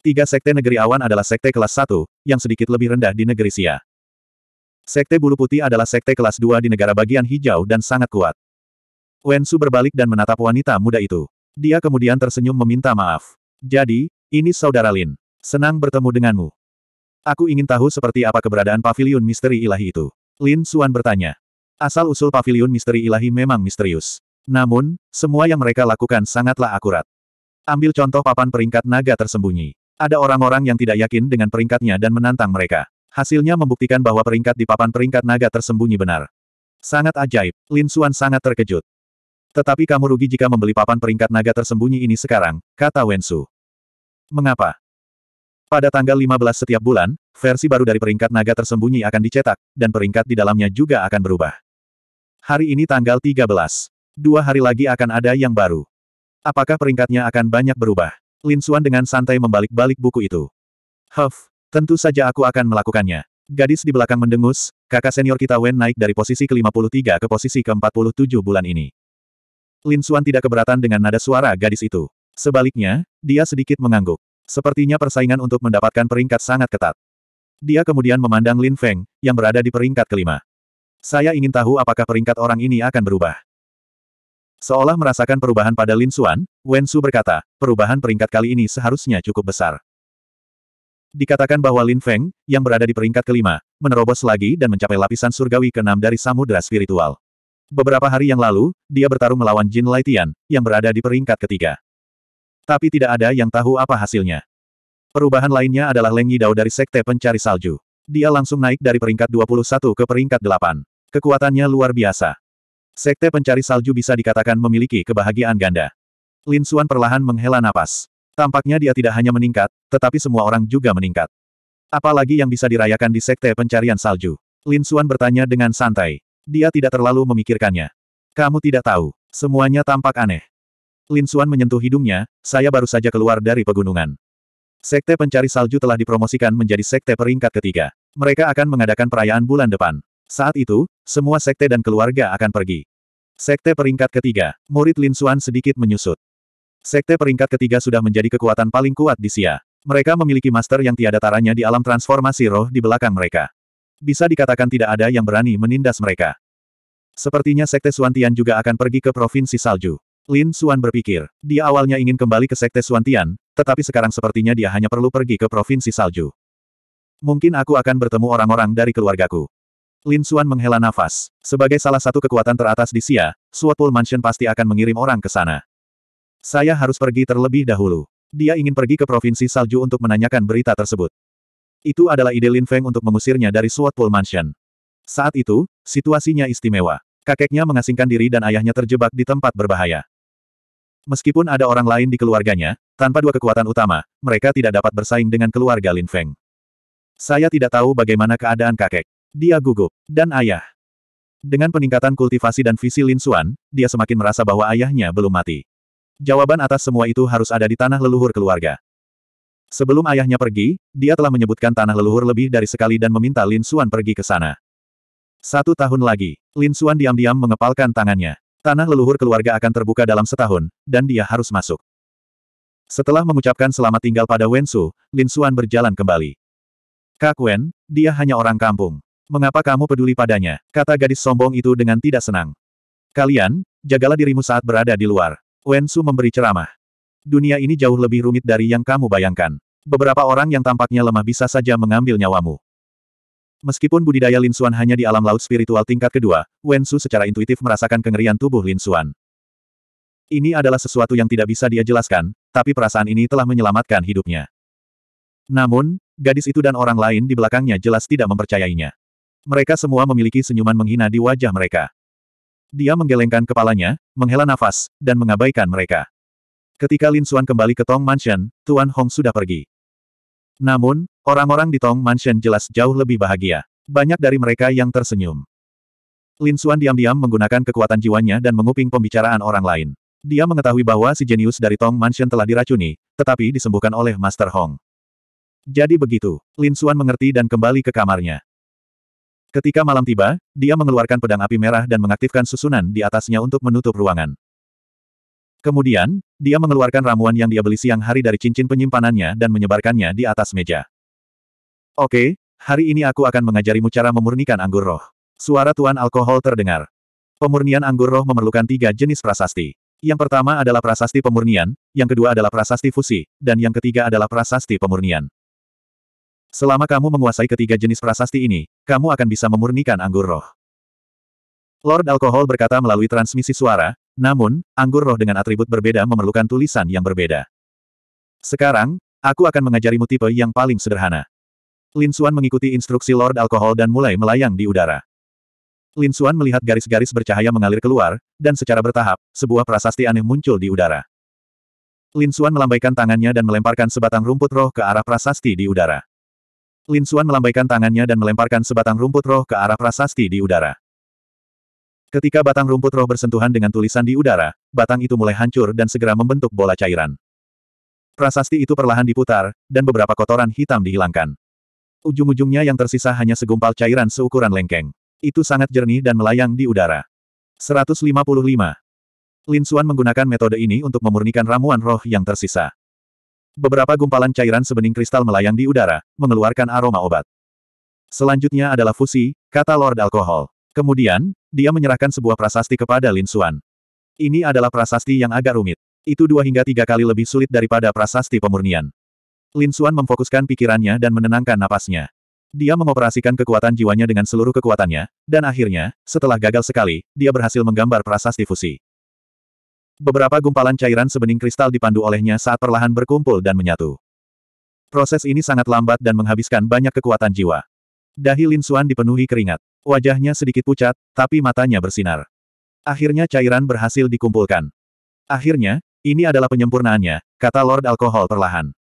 Tiga sekte negeri awan adalah sekte kelas 1, yang sedikit lebih rendah di negeri Sia. Sekte bulu putih adalah sekte kelas 2 di negara bagian hijau dan sangat kuat. Wensu berbalik dan menatap wanita muda itu. Dia kemudian tersenyum meminta maaf. Jadi, ini saudara Lin. Senang bertemu denganmu. Aku ingin tahu seperti apa keberadaan pavilion misteri ilahi itu. Lin Suan bertanya. Asal-usul pavilion misteri ilahi memang misterius. Namun, semua yang mereka lakukan sangatlah akurat. Ambil contoh papan peringkat naga tersembunyi. Ada orang-orang yang tidak yakin dengan peringkatnya dan menantang mereka. Hasilnya membuktikan bahwa peringkat di papan peringkat naga tersembunyi benar. Sangat ajaib, Lin Xuan sangat terkejut. Tetapi kamu rugi jika membeli papan peringkat naga tersembunyi ini sekarang, kata Wen Su. Mengapa? Pada tanggal 15 setiap bulan, versi baru dari peringkat naga tersembunyi akan dicetak, dan peringkat di dalamnya juga akan berubah. Hari ini tanggal 13. Dua hari lagi akan ada yang baru. Apakah peringkatnya akan banyak berubah? Lin Suan dengan santai membalik-balik buku itu. Huff, tentu saja aku akan melakukannya. Gadis di belakang mendengus, kakak senior kita Wen naik dari posisi ke-53 ke posisi ke-47 bulan ini. Lin Suan tidak keberatan dengan nada suara gadis itu. Sebaliknya, dia sedikit mengangguk. Sepertinya persaingan untuk mendapatkan peringkat sangat ketat. Dia kemudian memandang Lin Feng, yang berada di peringkat kelima. Saya ingin tahu apakah peringkat orang ini akan berubah. Seolah merasakan perubahan pada Lin Xuan, Wen Su berkata, perubahan peringkat kali ini seharusnya cukup besar. Dikatakan bahwa Lin Feng, yang berada di peringkat kelima, menerobos lagi dan mencapai lapisan surgawi keenam dari samudera spiritual. Beberapa hari yang lalu, dia bertarung melawan Jin Laitian, yang berada di peringkat ketiga. Tapi tidak ada yang tahu apa hasilnya. Perubahan lainnya adalah Leng Yidao dari Sekte Pencari Salju. Dia langsung naik dari peringkat 21 ke peringkat 8. Kekuatannya luar biasa. Sekte pencari salju bisa dikatakan memiliki kebahagiaan ganda. Lin Xuan perlahan menghela napas. Tampaknya dia tidak hanya meningkat, tetapi semua orang juga meningkat. Apalagi yang bisa dirayakan di sekte pencarian salju? Lin Xuan bertanya dengan santai. Dia tidak terlalu memikirkannya. Kamu tidak tahu, semuanya tampak aneh. Lin Xuan menyentuh hidungnya, saya baru saja keluar dari pegunungan. Sekte pencari salju telah dipromosikan menjadi sekte peringkat ketiga. Mereka akan mengadakan perayaan bulan depan. Saat itu, semua sekte dan keluarga akan pergi. Sekte peringkat ketiga, murid Lin Xuan sedikit menyusut. Sekte peringkat ketiga sudah menjadi kekuatan paling kuat di Sia. Mereka memiliki master yang tiada taranya di alam transformasi roh di belakang mereka. Bisa dikatakan tidak ada yang berani menindas mereka. Sepertinya Sekte Suantian juga akan pergi ke Provinsi Salju. Lin Xuan berpikir, dia awalnya ingin kembali ke Sekte Suantian, tetapi sekarang sepertinya dia hanya perlu pergi ke Provinsi Salju. Mungkin aku akan bertemu orang-orang dari keluargaku. Lin Xuan menghela nafas. Sebagai salah satu kekuatan teratas di Sia, Swatpool Pool Mansion pasti akan mengirim orang ke sana. Saya harus pergi terlebih dahulu. Dia ingin pergi ke Provinsi Salju untuk menanyakan berita tersebut. Itu adalah ide Lin Feng untuk mengusirnya dari Swatpool Pool Mansion. Saat itu, situasinya istimewa. Kakeknya mengasingkan diri dan ayahnya terjebak di tempat berbahaya. Meskipun ada orang lain di keluarganya, tanpa dua kekuatan utama, mereka tidak dapat bersaing dengan keluarga Lin Feng. Saya tidak tahu bagaimana keadaan kakek. Dia gugup. Dan ayah. Dengan peningkatan kultivasi dan visi Lin Suan, dia semakin merasa bahwa ayahnya belum mati. Jawaban atas semua itu harus ada di tanah leluhur keluarga. Sebelum ayahnya pergi, dia telah menyebutkan tanah leluhur lebih dari sekali dan meminta Lin Suan pergi ke sana. Satu tahun lagi, Lin Suan diam-diam mengepalkan tangannya. Tanah leluhur keluarga akan terbuka dalam setahun, dan dia harus masuk. Setelah mengucapkan selamat tinggal pada Wen Su, Lin Suan berjalan kembali. Kak Wen, dia hanya orang kampung. Mengapa kamu peduli padanya? Kata gadis sombong itu dengan tidak senang. Kalian, jagalah dirimu saat berada di luar. Wen Su memberi ceramah. Dunia ini jauh lebih rumit dari yang kamu bayangkan. Beberapa orang yang tampaknya lemah bisa saja mengambil nyawamu. Meskipun budidaya Lin Xuan hanya di alam laut spiritual tingkat kedua, Wen Su secara intuitif merasakan kengerian tubuh Lin Xuan. Ini adalah sesuatu yang tidak bisa dia jelaskan, tapi perasaan ini telah menyelamatkan hidupnya. Namun, gadis itu dan orang lain di belakangnya jelas tidak mempercayainya. Mereka semua memiliki senyuman menghina di wajah mereka. Dia menggelengkan kepalanya, menghela nafas, dan mengabaikan mereka. Ketika Lin Xuan kembali ke Tong Mansion, Tuan Hong sudah pergi. Namun, orang-orang di Tong Mansion jelas jauh lebih bahagia. Banyak dari mereka yang tersenyum. Lin Xuan diam-diam menggunakan kekuatan jiwanya dan menguping pembicaraan orang lain. Dia mengetahui bahwa si jenius dari Tong Mansion telah diracuni, tetapi disembuhkan oleh Master Hong. Jadi begitu, Lin Xuan mengerti dan kembali ke kamarnya. Ketika malam tiba, dia mengeluarkan pedang api merah dan mengaktifkan susunan di atasnya untuk menutup ruangan. Kemudian, dia mengeluarkan ramuan yang dia beli siang hari dari cincin penyimpanannya dan menyebarkannya di atas meja. Oke, hari ini aku akan mengajarimu cara memurnikan anggur roh. Suara tuan alkohol terdengar. Pemurnian anggur roh memerlukan tiga jenis prasasti. Yang pertama adalah prasasti pemurnian, yang kedua adalah prasasti fusi, dan yang ketiga adalah prasasti pemurnian. Selama kamu menguasai ketiga jenis prasasti ini, kamu akan bisa memurnikan anggur roh. Lord Alkohol berkata melalui transmisi suara, namun, anggur roh dengan atribut berbeda memerlukan tulisan yang berbeda. Sekarang, aku akan mengajarimu tipe yang paling sederhana. Lin Xuan mengikuti instruksi Lord Alkohol dan mulai melayang di udara. Lin Xuan melihat garis-garis bercahaya mengalir keluar, dan secara bertahap, sebuah prasasti aneh muncul di udara. Lin Xuan melambaikan tangannya dan melemparkan sebatang rumput roh ke arah prasasti di udara. Lin Xuan melambaikan tangannya dan melemparkan sebatang rumput roh ke arah prasasti di udara. Ketika batang rumput roh bersentuhan dengan tulisan di udara, batang itu mulai hancur dan segera membentuk bola cairan. Prasasti itu perlahan diputar, dan beberapa kotoran hitam dihilangkan. Ujung-ujungnya yang tersisa hanya segumpal cairan seukuran lengkeng. Itu sangat jernih dan melayang di udara. 155. Lin Xuan menggunakan metode ini untuk memurnikan ramuan roh yang tersisa. Beberapa gumpalan cairan sebening kristal melayang di udara, mengeluarkan aroma obat. Selanjutnya adalah fusi, kata Lord Alkohol. Kemudian, dia menyerahkan sebuah prasasti kepada Lin Xuan. Ini adalah prasasti yang agak rumit. Itu dua hingga tiga kali lebih sulit daripada prasasti pemurnian. Lin Xuan memfokuskan pikirannya dan menenangkan napasnya. Dia mengoperasikan kekuatan jiwanya dengan seluruh kekuatannya, dan akhirnya, setelah gagal sekali, dia berhasil menggambar prasasti fusi. Beberapa gumpalan cairan sebening kristal dipandu olehnya saat perlahan berkumpul dan menyatu. Proses ini sangat lambat dan menghabiskan banyak kekuatan jiwa. Dahi Lin Xuan dipenuhi keringat. Wajahnya sedikit pucat, tapi matanya bersinar. Akhirnya cairan berhasil dikumpulkan. Akhirnya, ini adalah penyempurnaannya, kata Lord Alkohol perlahan.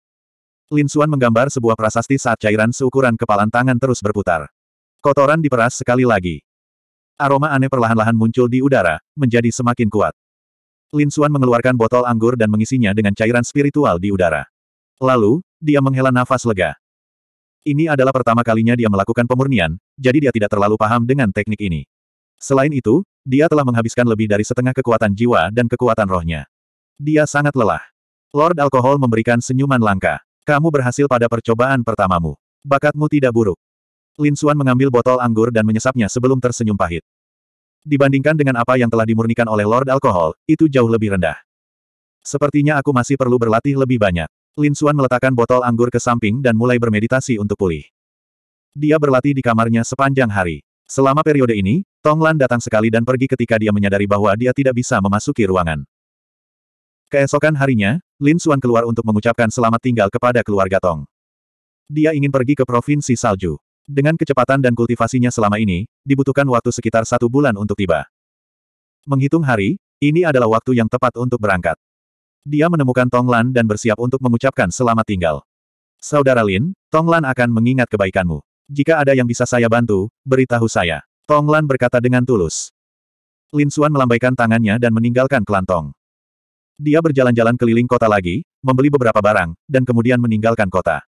Lin Xuan menggambar sebuah prasasti saat cairan seukuran kepalan tangan terus berputar. Kotoran diperas sekali lagi. Aroma aneh perlahan-lahan muncul di udara, menjadi semakin kuat. Lin Xuan mengeluarkan botol anggur dan mengisinya dengan cairan spiritual di udara. Lalu, dia menghela nafas lega. Ini adalah pertama kalinya dia melakukan pemurnian, jadi dia tidak terlalu paham dengan teknik ini. Selain itu, dia telah menghabiskan lebih dari setengah kekuatan jiwa dan kekuatan rohnya. Dia sangat lelah. Lord Alkohol memberikan senyuman langka. Kamu berhasil pada percobaan pertamamu. Bakatmu tidak buruk. Lin Xuan mengambil botol anggur dan menyesapnya sebelum tersenyum pahit. Dibandingkan dengan apa yang telah dimurnikan oleh Lord Alkohol, itu jauh lebih rendah. Sepertinya aku masih perlu berlatih lebih banyak. Lin Xuan meletakkan botol anggur ke samping dan mulai bermeditasi untuk pulih. Dia berlatih di kamarnya sepanjang hari. Selama periode ini, Tong Lan datang sekali dan pergi ketika dia menyadari bahwa dia tidak bisa memasuki ruangan. Keesokan harinya, Lin Xuan keluar untuk mengucapkan selamat tinggal kepada keluarga Tong. Dia ingin pergi ke Provinsi Salju. Dengan kecepatan dan kultivasinya selama ini, dibutuhkan waktu sekitar satu bulan untuk tiba. Menghitung hari, ini adalah waktu yang tepat untuk berangkat. Dia menemukan Tonglan dan bersiap untuk mengucapkan selamat tinggal. Saudara Lin, Tonglan akan mengingat kebaikanmu. Jika ada yang bisa saya bantu, beritahu saya. Tonglan berkata dengan tulus. Lin Xuan melambaikan tangannya dan meninggalkan kelantong. Dia berjalan-jalan keliling kota lagi, membeli beberapa barang, dan kemudian meninggalkan kota.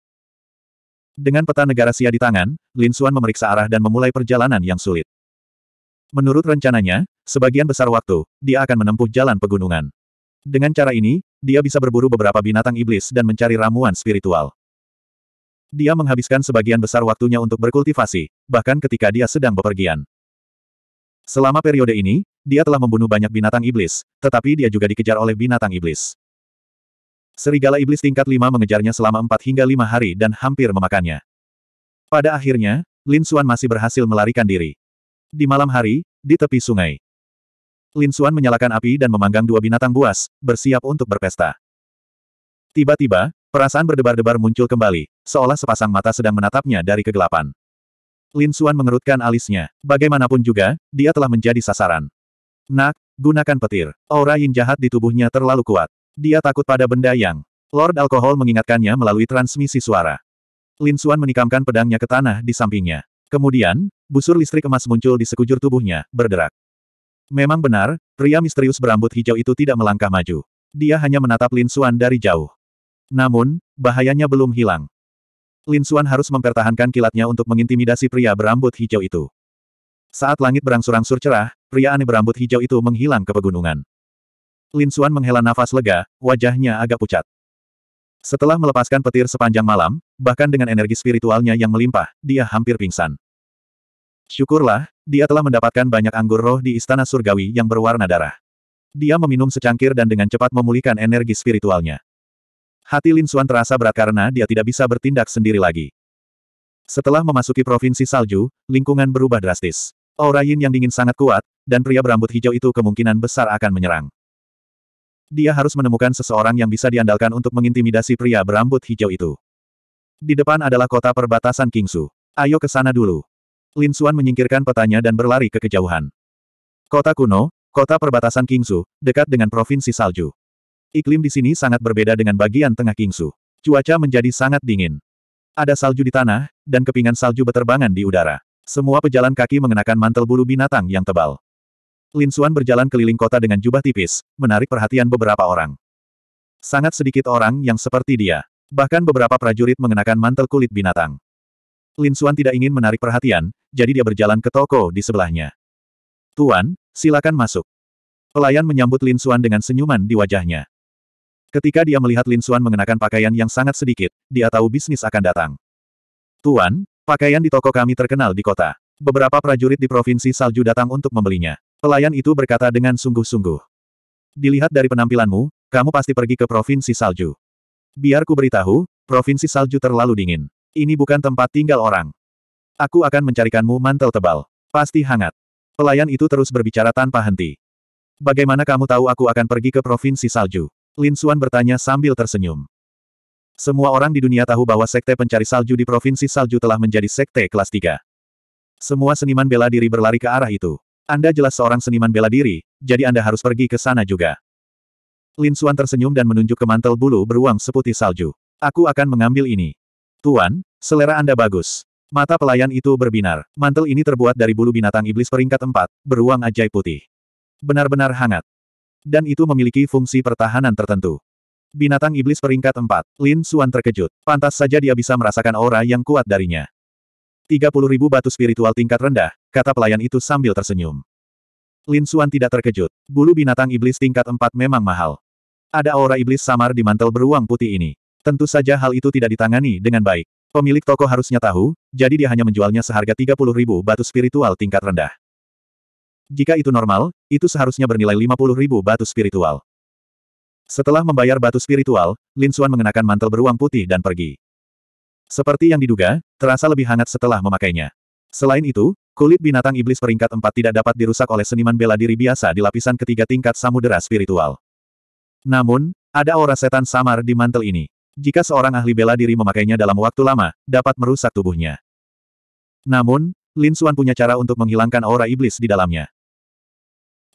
Dengan peta negara Sia di tangan, Lin Xuan memeriksa arah dan memulai perjalanan yang sulit. Menurut rencananya, sebagian besar waktu, dia akan menempuh jalan pegunungan. Dengan cara ini, dia bisa berburu beberapa binatang iblis dan mencari ramuan spiritual. Dia menghabiskan sebagian besar waktunya untuk berkultivasi, bahkan ketika dia sedang bepergian. Selama periode ini, dia telah membunuh banyak binatang iblis, tetapi dia juga dikejar oleh binatang iblis. Serigala iblis tingkat 5 mengejarnya selama 4 hingga 5 hari dan hampir memakannya. Pada akhirnya, Lin Xuan masih berhasil melarikan diri. Di malam hari, di tepi sungai. Lin Xuan menyalakan api dan memanggang dua binatang buas, bersiap untuk berpesta. Tiba-tiba, perasaan berdebar-debar muncul kembali, seolah sepasang mata sedang menatapnya dari kegelapan. Lin Xuan mengerutkan alisnya. Bagaimanapun juga, dia telah menjadi sasaran. Nak, gunakan petir. Aura yin jahat di tubuhnya terlalu kuat. Dia takut pada benda yang... Lord Alkohol mengingatkannya melalui transmisi suara. Lin Suan menikamkan pedangnya ke tanah di sampingnya. Kemudian, busur listrik emas muncul di sekujur tubuhnya, berderak. Memang benar, pria misterius berambut hijau itu tidak melangkah maju. Dia hanya menatap Lin Suan dari jauh. Namun, bahayanya belum hilang. Lin Suan harus mempertahankan kilatnya untuk mengintimidasi pria berambut hijau itu. Saat langit berangsur-angsur cerah, pria aneh berambut hijau itu menghilang ke pegunungan. Lin Xuan menghela nafas lega, wajahnya agak pucat. Setelah melepaskan petir sepanjang malam, bahkan dengan energi spiritualnya yang melimpah, dia hampir pingsan. Syukurlah, dia telah mendapatkan banyak anggur roh di istana surgawi yang berwarna darah. Dia meminum secangkir dan dengan cepat memulihkan energi spiritualnya. Hati Lin Xuan terasa berat karena dia tidak bisa bertindak sendiri lagi. Setelah memasuki provinsi salju, lingkungan berubah drastis. Aura Yin yang dingin sangat kuat, dan pria berambut hijau itu kemungkinan besar akan menyerang dia harus menemukan seseorang yang bisa diandalkan untuk mengintimidasi pria berambut hijau itu. Di depan adalah kota perbatasan Kingsu. Ayo ke sana dulu. Lin Xuan menyingkirkan petanya dan berlari ke kejauhan. Kota kuno, kota perbatasan Kingsu, dekat dengan Provinsi Salju. Iklim di sini sangat berbeda dengan bagian tengah Kingsu. Cuaca menjadi sangat dingin. Ada salju di tanah, dan kepingan salju beterbangan di udara. Semua pejalan kaki mengenakan mantel bulu binatang yang tebal. Lin Xuan berjalan keliling kota dengan jubah tipis, menarik perhatian beberapa orang. Sangat sedikit orang yang seperti dia. Bahkan beberapa prajurit mengenakan mantel kulit binatang. Lin Xuan tidak ingin menarik perhatian, jadi dia berjalan ke toko di sebelahnya. Tuan, silakan masuk. Pelayan menyambut Lin Xuan dengan senyuman di wajahnya. Ketika dia melihat Lin Xuan mengenakan pakaian yang sangat sedikit, dia tahu bisnis akan datang. Tuan, pakaian di toko kami terkenal di kota. Beberapa prajurit di Provinsi Salju datang untuk membelinya. Pelayan itu berkata dengan sungguh-sungguh. Dilihat dari penampilanmu, kamu pasti pergi ke Provinsi Salju. Biar ku beritahu, Provinsi Salju terlalu dingin. Ini bukan tempat tinggal orang. Aku akan mencarikanmu mantel tebal. Pasti hangat. Pelayan itu terus berbicara tanpa henti. Bagaimana kamu tahu aku akan pergi ke Provinsi Salju? Lin Xuan bertanya sambil tersenyum. Semua orang di dunia tahu bahwa sekte pencari salju di Provinsi Salju telah menjadi sekte kelas 3. Semua seniman bela diri berlari ke arah itu. Anda jelas seorang seniman bela diri, jadi Anda harus pergi ke sana juga. Lin Xuan tersenyum dan menunjuk ke mantel bulu beruang seputih salju. Aku akan mengambil ini. Tuan, selera Anda bagus. Mata pelayan itu berbinar. Mantel ini terbuat dari bulu binatang iblis peringkat empat, beruang ajaib putih. Benar-benar hangat. Dan itu memiliki fungsi pertahanan tertentu. Binatang iblis peringkat empat, Lin Xuan terkejut. Pantas saja dia bisa merasakan aura yang kuat darinya. Tiga ribu batu spiritual tingkat rendah, kata pelayan itu sambil tersenyum. Lin Xuan tidak terkejut. Bulu binatang iblis tingkat empat memang mahal. Ada aura iblis samar di mantel beruang putih ini. Tentu saja hal itu tidak ditangani dengan baik. Pemilik toko harusnya tahu, jadi dia hanya menjualnya seharga ribu batu spiritual tingkat rendah. Jika itu normal, itu seharusnya bernilai ribu batu spiritual. Setelah membayar batu spiritual, Lin Xuan mengenakan mantel beruang putih dan pergi. Seperti yang diduga, terasa lebih hangat setelah memakainya. Selain itu, kulit binatang iblis peringkat 4 tidak dapat dirusak oleh seniman bela diri biasa di lapisan ketiga tingkat samudera spiritual. Namun, ada aura setan samar di mantel ini. Jika seorang ahli bela diri memakainya dalam waktu lama, dapat merusak tubuhnya. Namun, Lin Suan punya cara untuk menghilangkan aura iblis di dalamnya.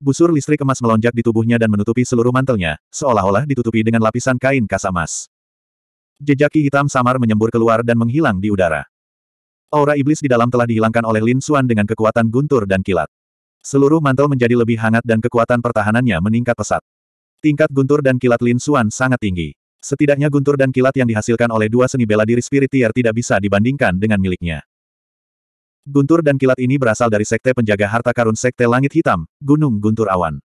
Busur listrik emas melonjak di tubuhnya dan menutupi seluruh mantelnya, seolah-olah ditutupi dengan lapisan kain kasa emas. Jejaki hitam samar menyembur keluar dan menghilang di udara. Aura iblis di dalam telah dihilangkan oleh Lin Xuan dengan kekuatan guntur dan kilat. Seluruh mantel menjadi lebih hangat dan kekuatan pertahanannya meningkat pesat. Tingkat guntur dan kilat Lin Xuan sangat tinggi. Setidaknya guntur dan kilat yang dihasilkan oleh dua seni bela diri spiritier tidak bisa dibandingkan dengan miliknya. Guntur dan kilat ini berasal dari sekte penjaga harta karun sekte langit hitam, Gunung Guntur Awan.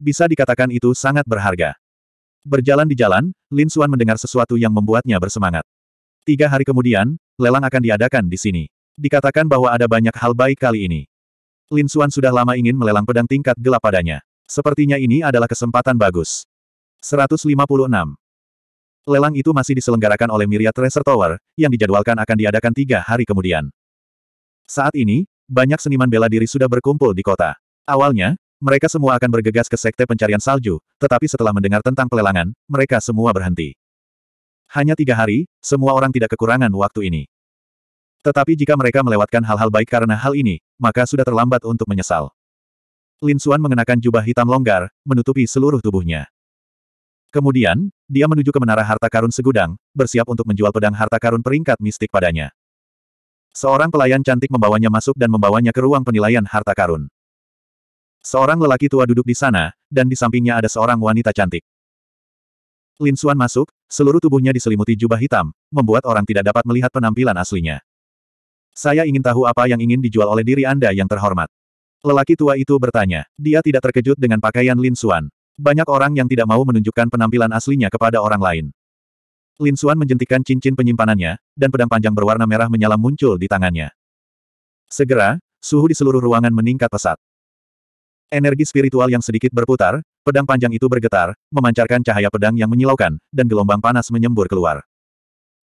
Bisa dikatakan itu sangat berharga. Berjalan di jalan, Lin Xuan mendengar sesuatu yang membuatnya bersemangat. Tiga hari kemudian, lelang akan diadakan di sini. Dikatakan bahwa ada banyak hal baik kali ini. Lin Xuan sudah lama ingin melelang pedang tingkat gelap padanya. Sepertinya ini adalah kesempatan bagus. 156. Lelang itu masih diselenggarakan oleh Myriad Treasure Tower, yang dijadwalkan akan diadakan tiga hari kemudian. Saat ini, banyak seniman bela diri sudah berkumpul di kota. Awalnya, mereka semua akan bergegas ke sekte pencarian salju, tetapi setelah mendengar tentang pelelangan, mereka semua berhenti. Hanya tiga hari, semua orang tidak kekurangan waktu ini. Tetapi jika mereka melewatkan hal-hal baik karena hal ini, maka sudah terlambat untuk menyesal. Lin Suan mengenakan jubah hitam longgar, menutupi seluruh tubuhnya. Kemudian, dia menuju ke menara harta karun segudang, bersiap untuk menjual pedang harta karun peringkat mistik padanya. Seorang pelayan cantik membawanya masuk dan membawanya ke ruang penilaian harta karun. Seorang lelaki tua duduk di sana, dan di sampingnya ada seorang wanita cantik. Lin Xuan masuk, seluruh tubuhnya diselimuti jubah hitam, membuat orang tidak dapat melihat penampilan aslinya. Saya ingin tahu apa yang ingin dijual oleh diri Anda yang terhormat. Lelaki tua itu bertanya. Dia tidak terkejut dengan pakaian Lin Xuan. Banyak orang yang tidak mau menunjukkan penampilan aslinya kepada orang lain. Lin Xuan menjentikan cincin penyimpanannya, dan pedang panjang berwarna merah menyala muncul di tangannya. Segera, suhu di seluruh ruangan meningkat pesat. Energi spiritual yang sedikit berputar, pedang panjang itu bergetar, memancarkan cahaya pedang yang menyilaukan, dan gelombang panas menyembur keluar.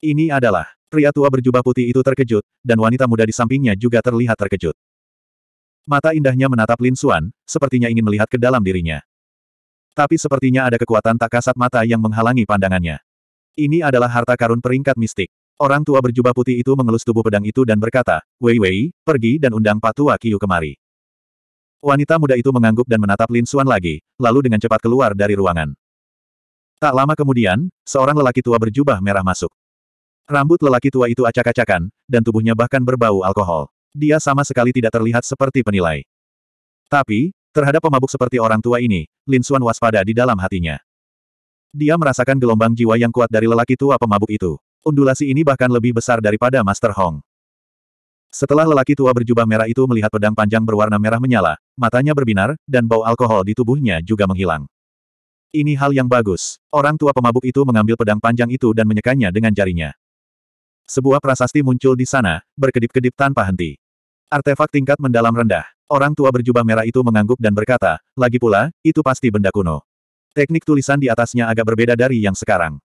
Ini adalah, pria tua berjubah putih itu terkejut, dan wanita muda di sampingnya juga terlihat terkejut. Mata indahnya menatap Lin Suan, sepertinya ingin melihat ke dalam dirinya. Tapi sepertinya ada kekuatan tak kasat mata yang menghalangi pandangannya. Ini adalah harta karun peringkat mistik. Orang tua berjubah putih itu mengelus tubuh pedang itu dan berkata, Wei Wei, pergi dan undang patua Kiyu kemari. Wanita muda itu mengangguk dan menatap Lin Xuan lagi, lalu dengan cepat keluar dari ruangan. Tak lama kemudian, seorang lelaki tua berjubah merah masuk. Rambut lelaki tua itu acak-acakan, dan tubuhnya bahkan berbau alkohol. Dia sama sekali tidak terlihat seperti penilai. Tapi, terhadap pemabuk seperti orang tua ini, Lin Xuan waspada di dalam hatinya. Dia merasakan gelombang jiwa yang kuat dari lelaki tua pemabuk itu. Undulasi ini bahkan lebih besar daripada Master Hong. Setelah lelaki tua berjubah merah itu melihat pedang panjang berwarna merah menyala, matanya berbinar, dan bau alkohol di tubuhnya juga menghilang. Ini hal yang bagus. Orang tua pemabuk itu mengambil pedang panjang itu dan menyekanya dengan jarinya. Sebuah prasasti muncul di sana, berkedip-kedip tanpa henti. Artefak tingkat mendalam rendah. Orang tua berjubah merah itu mengangguk dan berkata, lagi pula, itu pasti benda kuno. Teknik tulisan di atasnya agak berbeda dari yang sekarang.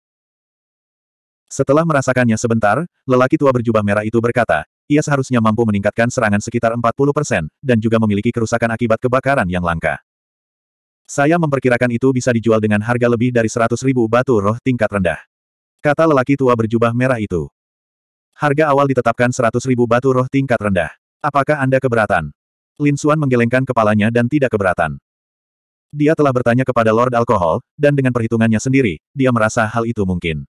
Setelah merasakannya sebentar, lelaki tua berjubah merah itu berkata, ia seharusnya mampu meningkatkan serangan sekitar 40%, dan juga memiliki kerusakan akibat kebakaran yang langka. Saya memperkirakan itu bisa dijual dengan harga lebih dari 100 ribu batu roh tingkat rendah. Kata lelaki tua berjubah merah itu. Harga awal ditetapkan 100 ribu batu roh tingkat rendah. Apakah Anda keberatan? Lin Suan menggelengkan kepalanya dan tidak keberatan. Dia telah bertanya kepada Lord Alkohol, dan dengan perhitungannya sendiri, dia merasa hal itu mungkin.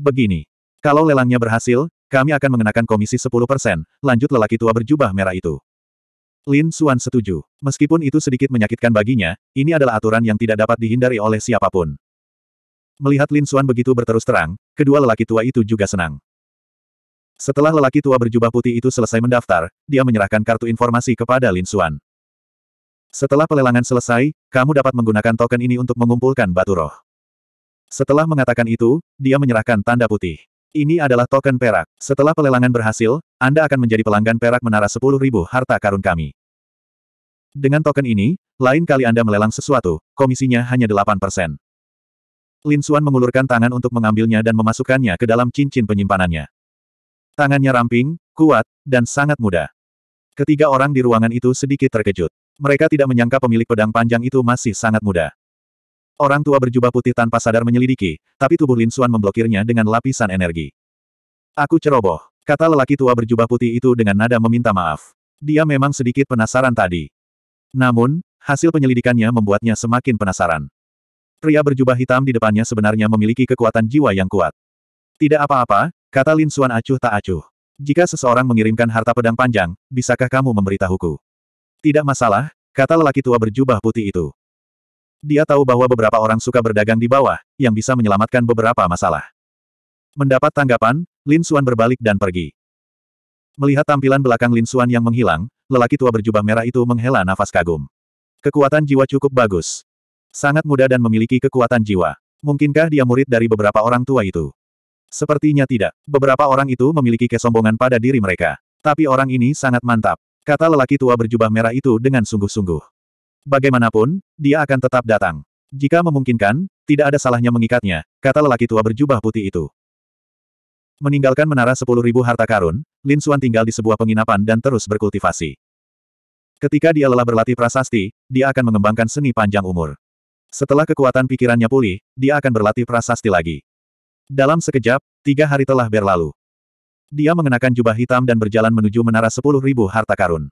Begini. Kalau lelangnya berhasil, kami akan mengenakan komisi 10%, lanjut lelaki tua berjubah merah itu. Lin Xuan setuju. Meskipun itu sedikit menyakitkan baginya, ini adalah aturan yang tidak dapat dihindari oleh siapapun. Melihat Lin Xuan begitu berterus terang, kedua lelaki tua itu juga senang. Setelah lelaki tua berjubah putih itu selesai mendaftar, dia menyerahkan kartu informasi kepada Lin Xuan. Setelah pelelangan selesai, kamu dapat menggunakan token ini untuk mengumpulkan batu roh. Setelah mengatakan itu, dia menyerahkan tanda putih. Ini adalah token perak. Setelah pelelangan berhasil, Anda akan menjadi pelanggan perak menara 10.000 harta karun kami. Dengan token ini, lain kali Anda melelang sesuatu, komisinya hanya 8 persen. Lin Xuan mengulurkan tangan untuk mengambilnya dan memasukkannya ke dalam cincin penyimpanannya. Tangannya ramping, kuat, dan sangat muda. Ketiga orang di ruangan itu sedikit terkejut. Mereka tidak menyangka pemilik pedang panjang itu masih sangat muda. Orang tua berjubah putih tanpa sadar menyelidiki, tapi tubuh Lin Xuan memblokirnya dengan lapisan energi. Aku ceroboh, kata lelaki tua berjubah putih itu dengan nada meminta maaf. Dia memang sedikit penasaran tadi. Namun, hasil penyelidikannya membuatnya semakin penasaran. Pria berjubah hitam di depannya sebenarnya memiliki kekuatan jiwa yang kuat. Tidak apa-apa, kata Lin Xuan acuh tak acuh. Jika seseorang mengirimkan harta pedang panjang, bisakah kamu memberitahuku? Tidak masalah, kata lelaki tua berjubah putih itu. Dia tahu bahwa beberapa orang suka berdagang di bawah, yang bisa menyelamatkan beberapa masalah. Mendapat tanggapan, Lin Suan berbalik dan pergi. Melihat tampilan belakang Lin Suan yang menghilang, lelaki tua berjubah merah itu menghela nafas kagum. Kekuatan jiwa cukup bagus. Sangat muda dan memiliki kekuatan jiwa. Mungkinkah dia murid dari beberapa orang tua itu? Sepertinya tidak. Beberapa orang itu memiliki kesombongan pada diri mereka. Tapi orang ini sangat mantap. Kata lelaki tua berjubah merah itu dengan sungguh-sungguh. Bagaimanapun, dia akan tetap datang. Jika memungkinkan, tidak ada salahnya mengikatnya, kata lelaki tua berjubah putih itu. Meninggalkan menara sepuluh ribu harta karun, Lin Suan tinggal di sebuah penginapan dan terus berkultivasi. Ketika dia lelah berlatih prasasti, dia akan mengembangkan seni panjang umur. Setelah kekuatan pikirannya pulih, dia akan berlatih prasasti lagi. Dalam sekejap, tiga hari telah berlalu. Dia mengenakan jubah hitam dan berjalan menuju menara sepuluh ribu harta karun.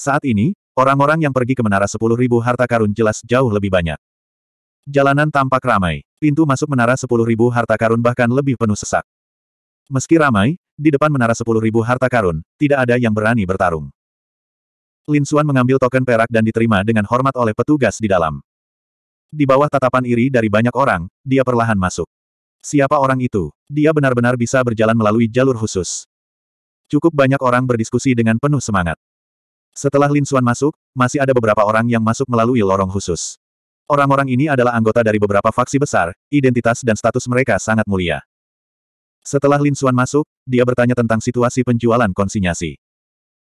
Saat ini, Orang-orang yang pergi ke menara sepuluh ribu harta karun jelas jauh lebih banyak. Jalanan tampak ramai. Pintu masuk menara sepuluh ribu harta karun bahkan lebih penuh sesak. Meski ramai, di depan menara sepuluh ribu harta karun, tidak ada yang berani bertarung. Lin Xuan mengambil token perak dan diterima dengan hormat oleh petugas di dalam. Di bawah tatapan iri dari banyak orang, dia perlahan masuk. Siapa orang itu? Dia benar-benar bisa berjalan melalui jalur khusus. Cukup banyak orang berdiskusi dengan penuh semangat. Setelah Lin Xuan masuk, masih ada beberapa orang yang masuk melalui lorong khusus. Orang-orang ini adalah anggota dari beberapa faksi besar, identitas dan status mereka sangat mulia. Setelah Lin Xuan masuk, dia bertanya tentang situasi penjualan konsinyasi.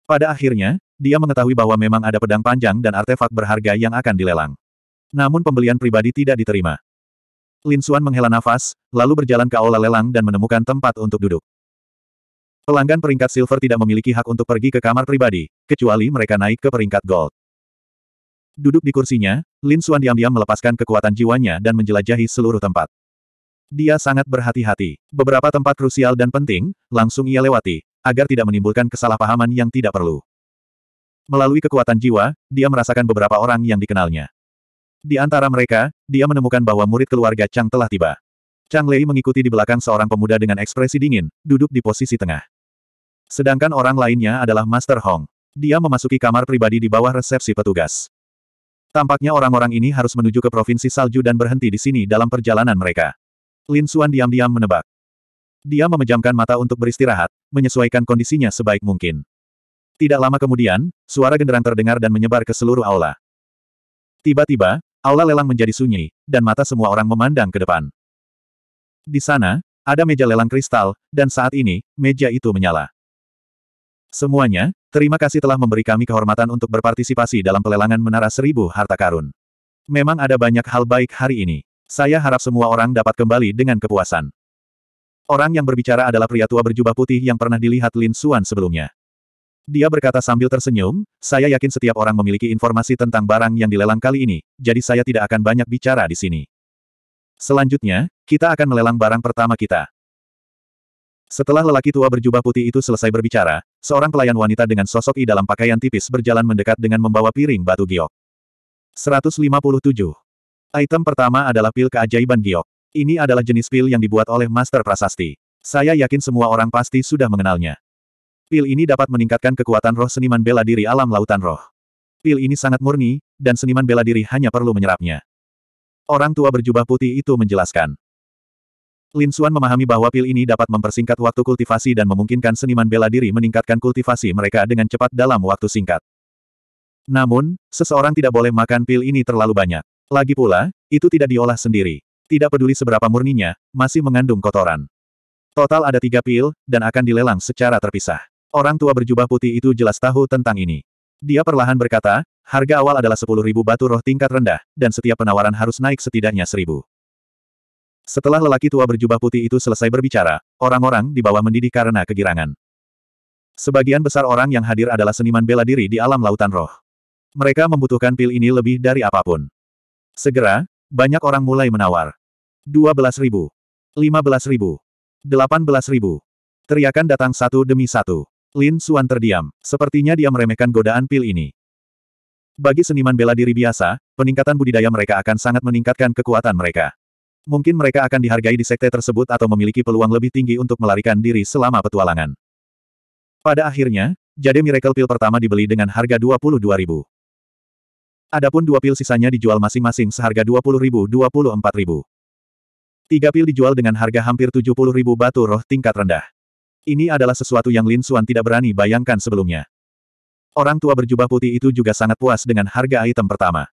Pada akhirnya, dia mengetahui bahwa memang ada pedang panjang dan artefak berharga yang akan dilelang. Namun pembelian pribadi tidak diterima. Lin Xuan menghela nafas, lalu berjalan ke aula lelang dan menemukan tempat untuk duduk. Pelanggan peringkat silver tidak memiliki hak untuk pergi ke kamar pribadi, kecuali mereka naik ke peringkat gold. Duduk di kursinya, Lin Xuan diam-diam melepaskan kekuatan jiwanya dan menjelajahi seluruh tempat. Dia sangat berhati-hati. Beberapa tempat krusial dan penting, langsung ia lewati, agar tidak menimbulkan kesalahpahaman yang tidak perlu. Melalui kekuatan jiwa, dia merasakan beberapa orang yang dikenalnya. Di antara mereka, dia menemukan bahwa murid keluarga Chang telah tiba. Chang Lei mengikuti di belakang seorang pemuda dengan ekspresi dingin, duduk di posisi tengah. Sedangkan orang lainnya adalah Master Hong. Dia memasuki kamar pribadi di bawah resepsi petugas. Tampaknya orang-orang ini harus menuju ke Provinsi Salju dan berhenti di sini dalam perjalanan mereka. Lin Xuan diam-diam menebak. Dia memejamkan mata untuk beristirahat, menyesuaikan kondisinya sebaik mungkin. Tidak lama kemudian, suara genderang terdengar dan menyebar ke seluruh aula. Tiba-tiba, aula lelang menjadi sunyi, dan mata semua orang memandang ke depan. Di sana, ada meja lelang kristal, dan saat ini, meja itu menyala. Semuanya, terima kasih telah memberi kami kehormatan untuk berpartisipasi dalam pelelangan Menara Seribu Harta Karun. Memang ada banyak hal baik hari ini. Saya harap semua orang dapat kembali dengan kepuasan. Orang yang berbicara adalah pria tua berjubah putih yang pernah dilihat Lin Suan sebelumnya. Dia berkata sambil tersenyum, saya yakin setiap orang memiliki informasi tentang barang yang dilelang kali ini, jadi saya tidak akan banyak bicara di sini. Selanjutnya, kita akan melelang barang pertama kita. Setelah lelaki tua berjubah putih itu selesai berbicara, seorang pelayan wanita dengan sosok I dalam pakaian tipis berjalan mendekat dengan membawa piring batu giok. 157. Item pertama adalah pil keajaiban giok. Ini adalah jenis pil yang dibuat oleh Master Prasasti. Saya yakin semua orang pasti sudah mengenalnya. Pil ini dapat meningkatkan kekuatan roh seniman bela diri alam lautan roh. Pil ini sangat murni, dan seniman bela diri hanya perlu menyerapnya. Orang tua berjubah putih itu menjelaskan. Lin Xuan memahami bahwa pil ini dapat mempersingkat waktu kultivasi dan memungkinkan seniman bela diri meningkatkan kultivasi mereka dengan cepat dalam waktu singkat. Namun, seseorang tidak boleh makan pil ini terlalu banyak. Lagi pula, itu tidak diolah sendiri. Tidak peduli seberapa murninya, masih mengandung kotoran. Total ada tiga pil, dan akan dilelang secara terpisah. Orang tua berjubah putih itu jelas tahu tentang ini. Dia perlahan berkata, Harga awal adalah 10.000 batu roh tingkat rendah, dan setiap penawaran harus naik setidaknya 1.000. Setelah lelaki tua berjubah putih itu selesai berbicara, orang-orang di bawah mendidih karena kegirangan. Sebagian besar orang yang hadir adalah seniman bela diri di alam lautan roh. Mereka membutuhkan pil ini lebih dari apapun. Segera, banyak orang mulai menawar. 12.000. 15.000. 18.000. Teriakan datang satu demi satu. Lin Suan terdiam, sepertinya dia meremehkan godaan pil ini. Bagi seniman bela diri biasa, peningkatan budidaya mereka akan sangat meningkatkan kekuatan mereka. Mungkin mereka akan dihargai di sekte tersebut atau memiliki peluang lebih tinggi untuk melarikan diri selama petualangan. Pada akhirnya, jade Miracle Pill pertama dibeli dengan harga 22.000. Adapun dua pil sisanya dijual masing-masing seharga 20.000-24.000. Tiga pil dijual dengan harga hampir 70.000 batu roh tingkat rendah. Ini adalah sesuatu yang Lin Xuan tidak berani bayangkan sebelumnya. Orang tua berjubah putih itu juga sangat puas dengan harga item pertama.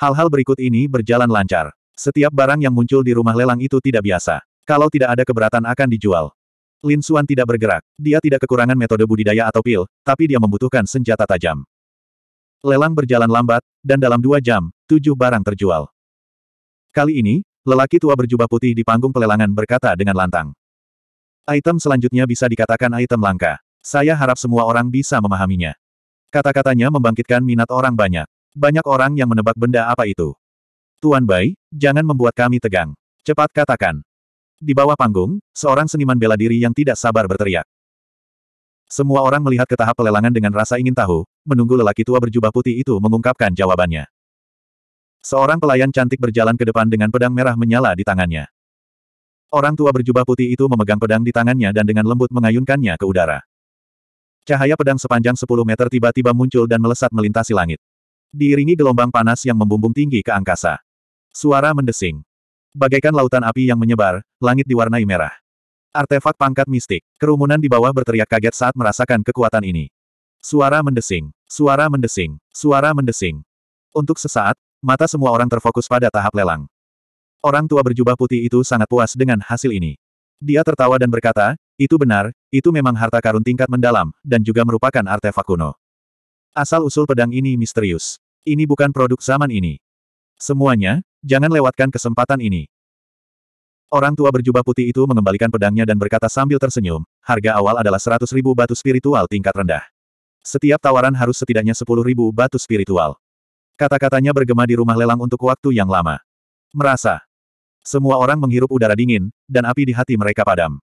Hal-hal berikut ini berjalan lancar. Setiap barang yang muncul di rumah lelang itu tidak biasa. Kalau tidak ada keberatan akan dijual. Lin Xuan tidak bergerak. Dia tidak kekurangan metode budidaya atau pil, tapi dia membutuhkan senjata tajam. Lelang berjalan lambat, dan dalam dua jam, tujuh barang terjual. Kali ini, lelaki tua berjubah putih di panggung pelelangan berkata dengan lantang. Item selanjutnya bisa dikatakan item langka. Saya harap semua orang bisa memahaminya. Kata-katanya membangkitkan minat orang banyak. Banyak orang yang menebak benda apa itu. Tuan Bai, jangan membuat kami tegang. Cepat katakan. Di bawah panggung, seorang seniman bela diri yang tidak sabar berteriak. Semua orang melihat ke tahap pelelangan dengan rasa ingin tahu, menunggu lelaki tua berjubah putih itu mengungkapkan jawabannya. Seorang pelayan cantik berjalan ke depan dengan pedang merah menyala di tangannya. Orang tua berjubah putih itu memegang pedang di tangannya dan dengan lembut mengayunkannya ke udara. Cahaya pedang sepanjang 10 meter tiba-tiba muncul dan melesat melintasi langit. Diiringi gelombang panas yang membumbung tinggi ke angkasa. Suara mendesing. Bagaikan lautan api yang menyebar, langit diwarnai merah. Artefak pangkat mistik. Kerumunan di bawah berteriak kaget saat merasakan kekuatan ini. Suara mendesing. Suara mendesing. Suara mendesing. Untuk sesaat, mata semua orang terfokus pada tahap lelang. Orang tua berjubah putih itu sangat puas dengan hasil ini. Dia tertawa dan berkata, itu benar, itu memang harta karun tingkat mendalam, dan juga merupakan artefak kuno. Asal-usul pedang ini misterius. Ini bukan produk zaman ini. Semuanya, jangan lewatkan kesempatan ini. Orang tua berjubah putih itu mengembalikan pedangnya dan berkata sambil tersenyum, harga awal adalah 100 ribu batu spiritual tingkat rendah. Setiap tawaran harus setidaknya 10 ribu batu spiritual. Kata-katanya bergema di rumah lelang untuk waktu yang lama. Merasa. Semua orang menghirup udara dingin, dan api di hati mereka padam.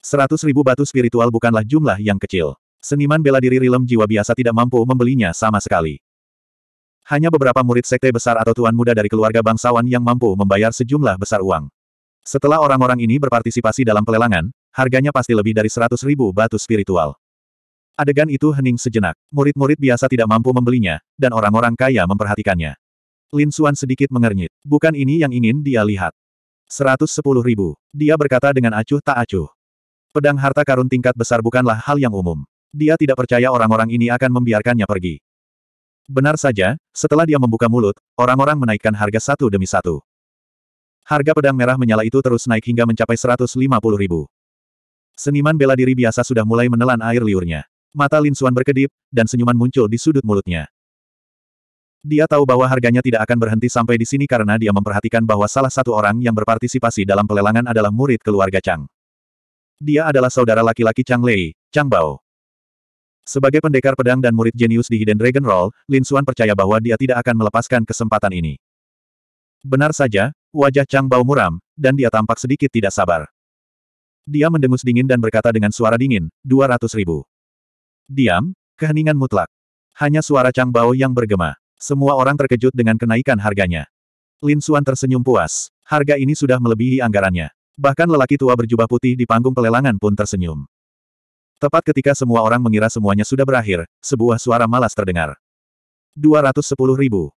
Seratus ribu batu spiritual bukanlah jumlah yang kecil. Seniman bela diri rilem jiwa biasa tidak mampu membelinya sama sekali. Hanya beberapa murid sekte besar atau tuan muda dari keluarga bangsawan yang mampu membayar sejumlah besar uang. Setelah orang-orang ini berpartisipasi dalam pelelangan, harganya pasti lebih dari seratus ribu batu spiritual. Adegan itu hening sejenak. Murid-murid biasa tidak mampu membelinya, dan orang-orang kaya memperhatikannya. Lin Xuan sedikit mengernyit. Bukan ini yang ingin dia lihat. Seratus sepuluh ribu. Dia berkata dengan acuh tak acuh. Pedang harta karun tingkat besar bukanlah hal yang umum. Dia tidak percaya orang-orang ini akan membiarkannya pergi. Benar saja, setelah dia membuka mulut, orang-orang menaikkan harga satu demi satu. Harga pedang merah menyala itu terus naik hingga mencapai 150 ribu. Seniman bela diri biasa sudah mulai menelan air liurnya. Mata Lin Xuan berkedip, dan senyuman muncul di sudut mulutnya. Dia tahu bahwa harganya tidak akan berhenti sampai di sini karena dia memperhatikan bahwa salah satu orang yang berpartisipasi dalam pelelangan adalah murid keluarga Chang. Dia adalah saudara laki-laki Chang Lei, Chang Bao. Sebagai pendekar pedang dan murid jenius di Hidden Dragon Roll, Lin Xuan percaya bahwa dia tidak akan melepaskan kesempatan ini. Benar saja, wajah Chang Bao muram, dan dia tampak sedikit tidak sabar. Dia mendengus dingin dan berkata dengan suara dingin, 200 ribu. Diam, keheningan mutlak. Hanya suara Chang Bao yang bergema. Semua orang terkejut dengan kenaikan harganya. Lin Xuan tersenyum puas. Harga ini sudah melebihi anggarannya. Bahkan lelaki tua berjubah putih di panggung pelelangan pun tersenyum. Tepat ketika semua orang mengira semuanya sudah berakhir, sebuah suara malas terdengar. 210 ribu.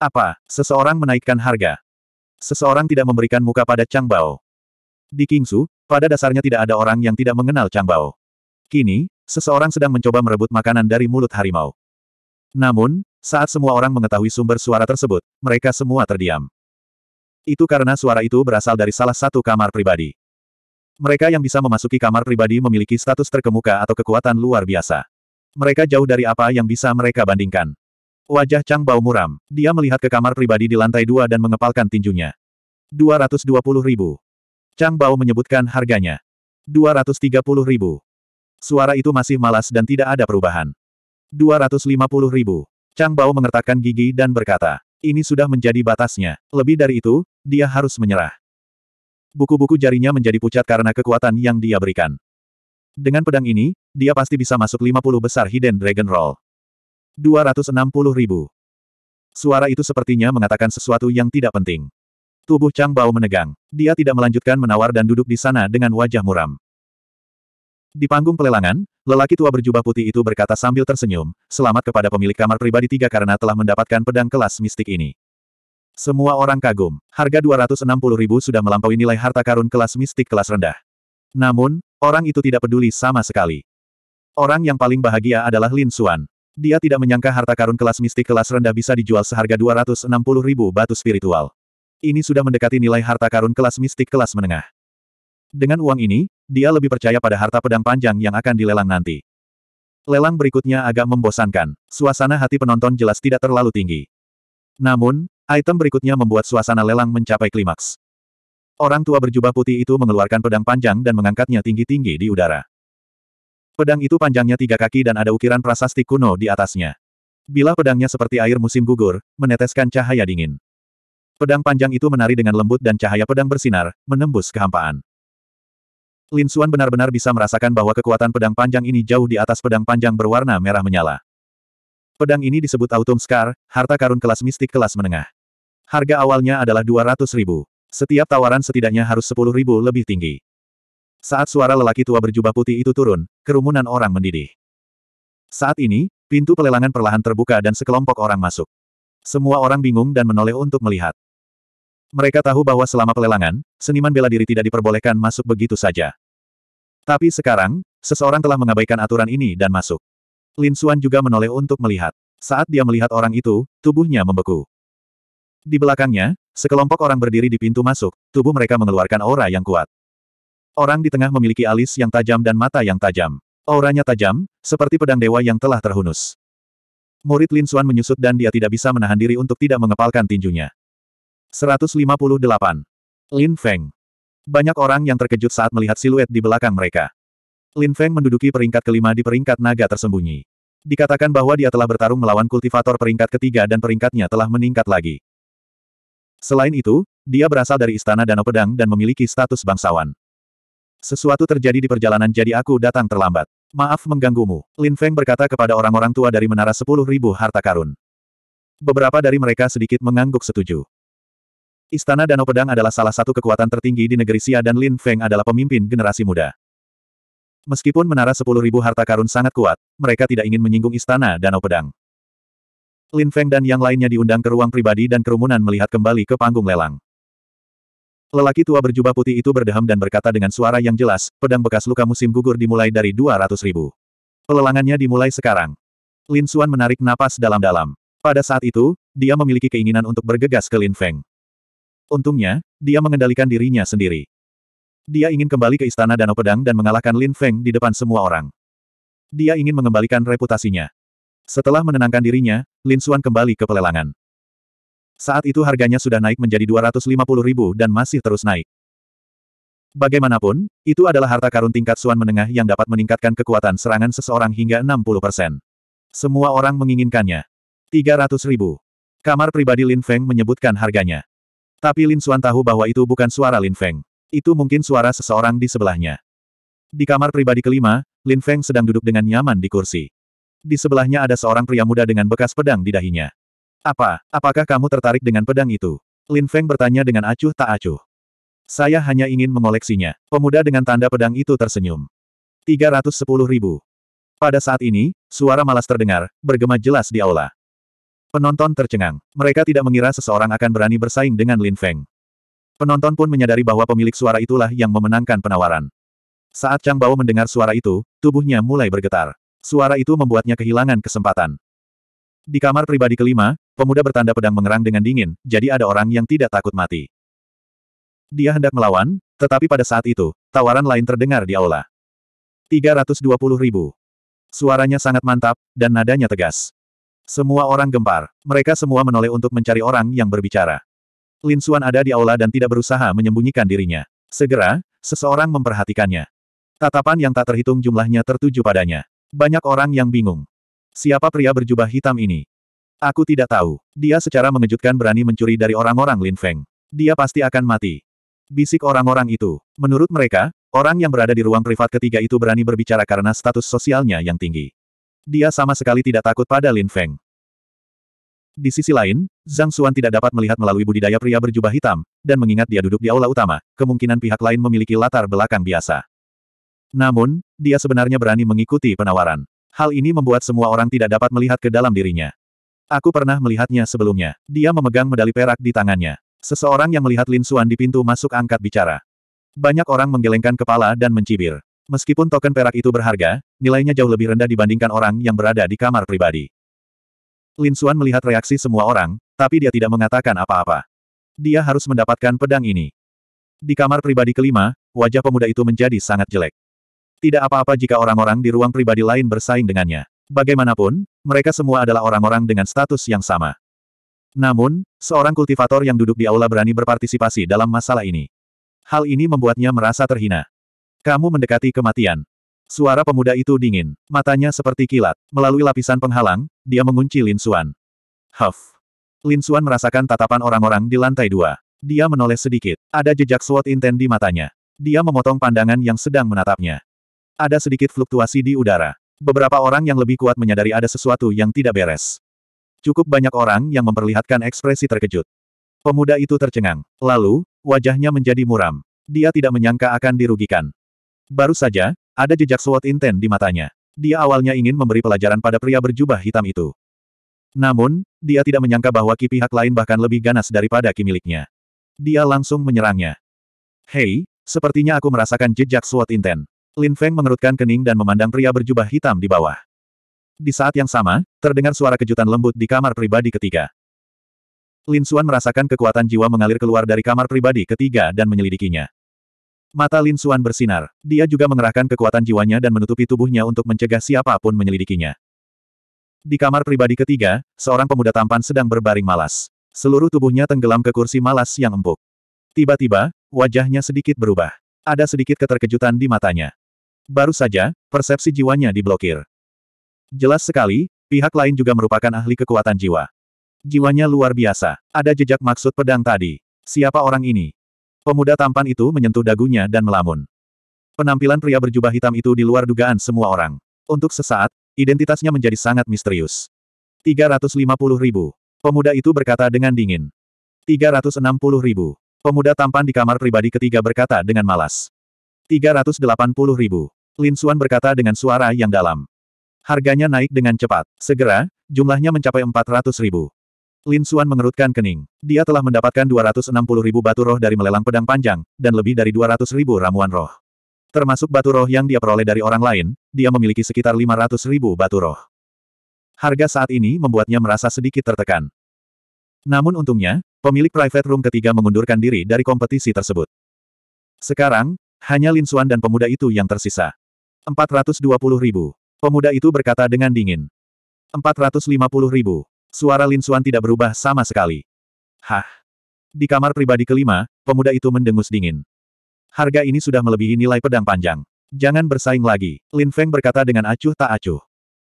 Apa, seseorang menaikkan harga? Seseorang tidak memberikan muka pada Chang Bao. Di Kingsu, pada dasarnya tidak ada orang yang tidak mengenal Chang Bao. Kini, seseorang sedang mencoba merebut makanan dari mulut harimau. Namun, saat semua orang mengetahui sumber suara tersebut, mereka semua terdiam. Itu karena suara itu berasal dari salah satu kamar pribadi. Mereka yang bisa memasuki kamar pribadi memiliki status terkemuka atau kekuatan luar biasa. Mereka jauh dari apa yang bisa mereka bandingkan. Wajah Chang Bao muram. Dia melihat ke kamar pribadi di lantai dua dan mengepalkan tinjunya. 220 ribu. Chang Bao menyebutkan harganya. 230 ribu. Suara itu masih malas dan tidak ada perubahan. 250 ribu. Chang Bao mengertakkan gigi dan berkata ini sudah menjadi batasnya. Lebih dari itu, dia harus menyerah. Buku-buku jarinya menjadi pucat karena kekuatan yang dia berikan. Dengan pedang ini, dia pasti bisa masuk 50 besar Hidden Dragon Roll. 260 ribu. Suara itu sepertinya mengatakan sesuatu yang tidak penting. Tubuh Chang Bao menegang. Dia tidak melanjutkan menawar dan duduk di sana dengan wajah muram. Di panggung pelelangan, lelaki tua berjubah putih itu berkata sambil tersenyum, selamat kepada pemilik kamar pribadi tiga karena telah mendapatkan pedang kelas mistik ini. Semua orang kagum, harga 260 ribu sudah melampaui nilai harta karun kelas mistik kelas rendah. Namun, orang itu tidak peduli sama sekali. Orang yang paling bahagia adalah Lin Xuan. Dia tidak menyangka harta karun kelas mistik kelas rendah bisa dijual seharga 260 ribu batu spiritual. Ini sudah mendekati nilai harta karun kelas mistik kelas menengah. Dengan uang ini, dia lebih percaya pada harta pedang panjang yang akan dilelang nanti. Lelang berikutnya agak membosankan, suasana hati penonton jelas tidak terlalu tinggi. Namun, item berikutnya membuat suasana lelang mencapai klimaks. Orang tua berjubah putih itu mengeluarkan pedang panjang dan mengangkatnya tinggi-tinggi di udara. Pedang itu panjangnya tiga kaki dan ada ukiran prasasti kuno di atasnya. Bila pedangnya seperti air musim gugur, meneteskan cahaya dingin. Pedang panjang itu menari dengan lembut dan cahaya pedang bersinar, menembus kehampaan. Lin Suan benar-benar bisa merasakan bahwa kekuatan pedang panjang ini jauh di atas pedang panjang berwarna merah menyala. Pedang ini disebut Autumn Scar, harta karun kelas mistik kelas menengah. Harga awalnya adalah 200 ribu. Setiap tawaran setidaknya harus 10 ribu lebih tinggi. Saat suara lelaki tua berjubah putih itu turun, kerumunan orang mendidih. Saat ini, pintu pelelangan perlahan terbuka dan sekelompok orang masuk. Semua orang bingung dan menoleh untuk melihat. Mereka tahu bahwa selama pelelangan, seniman bela diri tidak diperbolehkan masuk begitu saja. Tapi sekarang, seseorang telah mengabaikan aturan ini dan masuk. Lin Xuan juga menoleh untuk melihat. Saat dia melihat orang itu, tubuhnya membeku. Di belakangnya, sekelompok orang berdiri di pintu masuk, tubuh mereka mengeluarkan aura yang kuat. Orang di tengah memiliki alis yang tajam dan mata yang tajam. Auranya tajam, seperti pedang dewa yang telah terhunus. Murid Lin Xuan menyusut dan dia tidak bisa menahan diri untuk tidak mengepalkan tinjunya. 158. Lin Feng banyak orang yang terkejut saat melihat siluet di belakang mereka. Lin Feng menduduki peringkat kelima di peringkat naga tersembunyi. Dikatakan bahwa dia telah bertarung melawan kultivator peringkat ketiga dan peringkatnya telah meningkat lagi. Selain itu, dia berasal dari Istana Danau Pedang dan memiliki status bangsawan. Sesuatu terjadi di perjalanan jadi aku datang terlambat. Maaf mengganggumu, Lin Feng berkata kepada orang-orang tua dari menara sepuluh ribu harta karun. Beberapa dari mereka sedikit mengangguk setuju. Istana Danau Pedang adalah salah satu kekuatan tertinggi di negeri Xia dan Lin Feng adalah pemimpin generasi muda. Meskipun menara 10.000 harta karun sangat kuat, mereka tidak ingin menyinggung Istana Danau Pedang. Lin Feng dan yang lainnya diundang ke ruang pribadi dan kerumunan melihat kembali ke panggung lelang. Lelaki tua berjubah putih itu berdehem dan berkata dengan suara yang jelas, pedang bekas luka musim gugur dimulai dari ratus ribu. Pelelangannya dimulai sekarang. Lin Xuan menarik napas dalam-dalam. Pada saat itu, dia memiliki keinginan untuk bergegas ke Lin Feng. Untungnya, dia mengendalikan dirinya sendiri. Dia ingin kembali ke Istana Danau Pedang dan mengalahkan Lin Feng di depan semua orang. Dia ingin mengembalikan reputasinya. Setelah menenangkan dirinya, Lin Xuan kembali ke pelelangan. Saat itu harganya sudah naik menjadi 250 ribu dan masih terus naik. Bagaimanapun, itu adalah harta karun tingkat Xuan menengah yang dapat meningkatkan kekuatan serangan seseorang hingga 60%. Semua orang menginginkannya. 300 ribu. Kamar pribadi Lin Feng menyebutkan harganya. Tapi Lin Suan tahu bahwa itu bukan suara Lin Feng. Itu mungkin suara seseorang di sebelahnya. Di kamar pribadi kelima, Lin Feng sedang duduk dengan nyaman di kursi. Di sebelahnya ada seorang pria muda dengan bekas pedang di dahinya. Apa, apakah kamu tertarik dengan pedang itu? Lin Feng bertanya dengan acuh tak acuh. Saya hanya ingin mengoleksinya. Pemuda dengan tanda pedang itu tersenyum. 310 ribu. Pada saat ini, suara malas terdengar, bergema jelas di aula. Penonton tercengang. Mereka tidak mengira seseorang akan berani bersaing dengan Lin Feng. Penonton pun menyadari bahwa pemilik suara itulah yang memenangkan penawaran. Saat Chang Bao mendengar suara itu, tubuhnya mulai bergetar. Suara itu membuatnya kehilangan kesempatan. Di kamar pribadi kelima, pemuda bertanda pedang mengerang dengan dingin, jadi ada orang yang tidak takut mati. Dia hendak melawan, tetapi pada saat itu, tawaran lain terdengar di aula. 320 ribu. Suaranya sangat mantap, dan nadanya tegas. Semua orang gempar. Mereka semua menoleh untuk mencari orang yang berbicara. Lin Xuan ada di aula dan tidak berusaha menyembunyikan dirinya. Segera, seseorang memperhatikannya. Tatapan yang tak terhitung jumlahnya tertuju padanya. Banyak orang yang bingung. Siapa pria berjubah hitam ini? Aku tidak tahu. Dia secara mengejutkan berani mencuri dari orang-orang Lin Feng. Dia pasti akan mati. Bisik orang-orang itu. Menurut mereka, orang yang berada di ruang privat ketiga itu berani berbicara karena status sosialnya yang tinggi. Dia sama sekali tidak takut pada Lin Feng. Di sisi lain, Zhang Xuan tidak dapat melihat melalui budidaya pria berjubah hitam, dan mengingat dia duduk di aula utama, kemungkinan pihak lain memiliki latar belakang biasa. Namun, dia sebenarnya berani mengikuti penawaran. Hal ini membuat semua orang tidak dapat melihat ke dalam dirinya. Aku pernah melihatnya sebelumnya. Dia memegang medali perak di tangannya. Seseorang yang melihat Lin Xuan di pintu masuk angkat bicara. Banyak orang menggelengkan kepala dan mencibir. Meskipun token perak itu berharga, nilainya jauh lebih rendah dibandingkan orang yang berada di kamar pribadi. Lin Xuan melihat reaksi semua orang, tapi dia tidak mengatakan apa-apa. Dia harus mendapatkan pedang ini. Di kamar pribadi kelima, wajah pemuda itu menjadi sangat jelek. Tidak apa-apa jika orang-orang di ruang pribadi lain bersaing dengannya. Bagaimanapun, mereka semua adalah orang-orang dengan status yang sama. Namun, seorang kultivator yang duduk di aula berani berpartisipasi dalam masalah ini. Hal ini membuatnya merasa terhina. Kamu mendekati kematian. Suara pemuda itu dingin. Matanya seperti kilat. Melalui lapisan penghalang, dia mengunci Lin Suan. Huff. Lin Suan merasakan tatapan orang-orang di lantai dua. Dia menoleh sedikit. Ada jejak Sword intent di matanya. Dia memotong pandangan yang sedang menatapnya. Ada sedikit fluktuasi di udara. Beberapa orang yang lebih kuat menyadari ada sesuatu yang tidak beres. Cukup banyak orang yang memperlihatkan ekspresi terkejut. Pemuda itu tercengang. Lalu, wajahnya menjadi muram. Dia tidak menyangka akan dirugikan. Baru saja, ada jejak swot inten di matanya. Dia awalnya ingin memberi pelajaran pada pria berjubah hitam itu. Namun, dia tidak menyangka bahwa Ki pihak lain bahkan lebih ganas daripada Ki miliknya. Dia langsung menyerangnya. Hei, sepertinya aku merasakan jejak swot inten. Lin Feng mengerutkan kening dan memandang pria berjubah hitam di bawah. Di saat yang sama, terdengar suara kejutan lembut di kamar pribadi ketiga. Lin Xuan merasakan kekuatan jiwa mengalir keluar dari kamar pribadi ketiga dan menyelidikinya. Mata Lin Xuan bersinar. Dia juga mengerahkan kekuatan jiwanya dan menutupi tubuhnya untuk mencegah siapapun menyelidikinya. Di kamar pribadi ketiga, seorang pemuda tampan sedang berbaring malas. Seluruh tubuhnya tenggelam ke kursi malas yang empuk. Tiba-tiba, wajahnya sedikit berubah. Ada sedikit keterkejutan di matanya. Baru saja, persepsi jiwanya diblokir. Jelas sekali, pihak lain juga merupakan ahli kekuatan jiwa. Jiwanya luar biasa. Ada jejak maksud pedang tadi. Siapa orang ini? Pemuda tampan itu menyentuh dagunya dan melamun. Penampilan pria berjubah hitam itu di luar dugaan semua orang. Untuk sesaat, identitasnya menjadi sangat misterius. 350 ribu. Pemuda itu berkata dengan dingin. 360 ribu. Pemuda tampan di kamar pribadi ketiga berkata dengan malas. 380 ribu. Lin Suan berkata dengan suara yang dalam. Harganya naik dengan cepat. Segera, jumlahnya mencapai 400 ribu. Lin Suan mengerutkan kening. Dia telah mendapatkan 260 ribu batu roh dari melelang pedang panjang, dan lebih dari 200 ribu ramuan roh. Termasuk batu roh yang dia peroleh dari orang lain, dia memiliki sekitar 500 ribu batu roh. Harga saat ini membuatnya merasa sedikit tertekan. Namun untungnya, pemilik private room ketiga mengundurkan diri dari kompetisi tersebut. Sekarang, hanya Lin Suan dan pemuda itu yang tersisa. 420 ribu. Pemuda itu berkata dengan dingin. 450 ribu. Suara Lin Suan tidak berubah sama sekali. Hah? Di kamar pribadi kelima, pemuda itu mendengus dingin. Harga ini sudah melebihi nilai pedang panjang. Jangan bersaing lagi, Lin Feng berkata dengan acuh tak acuh.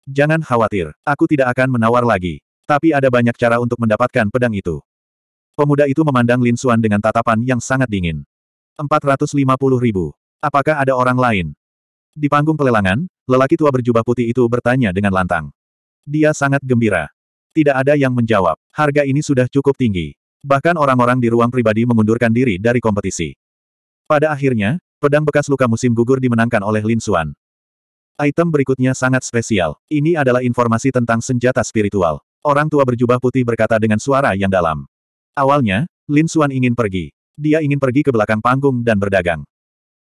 Jangan khawatir, aku tidak akan menawar lagi. Tapi ada banyak cara untuk mendapatkan pedang itu. Pemuda itu memandang Lin Suan dengan tatapan yang sangat dingin. 450 ribu. Apakah ada orang lain? Di panggung pelelangan, lelaki tua berjubah putih itu bertanya dengan lantang. Dia sangat gembira. Tidak ada yang menjawab. Harga ini sudah cukup tinggi. Bahkan orang-orang di ruang pribadi mengundurkan diri dari kompetisi. Pada akhirnya, pedang bekas luka musim gugur dimenangkan oleh Lin Xuan. Item berikutnya sangat spesial. Ini adalah informasi tentang senjata spiritual. Orang tua berjubah putih berkata dengan suara yang dalam. Awalnya, Lin Xuan ingin pergi. Dia ingin pergi ke belakang panggung dan berdagang.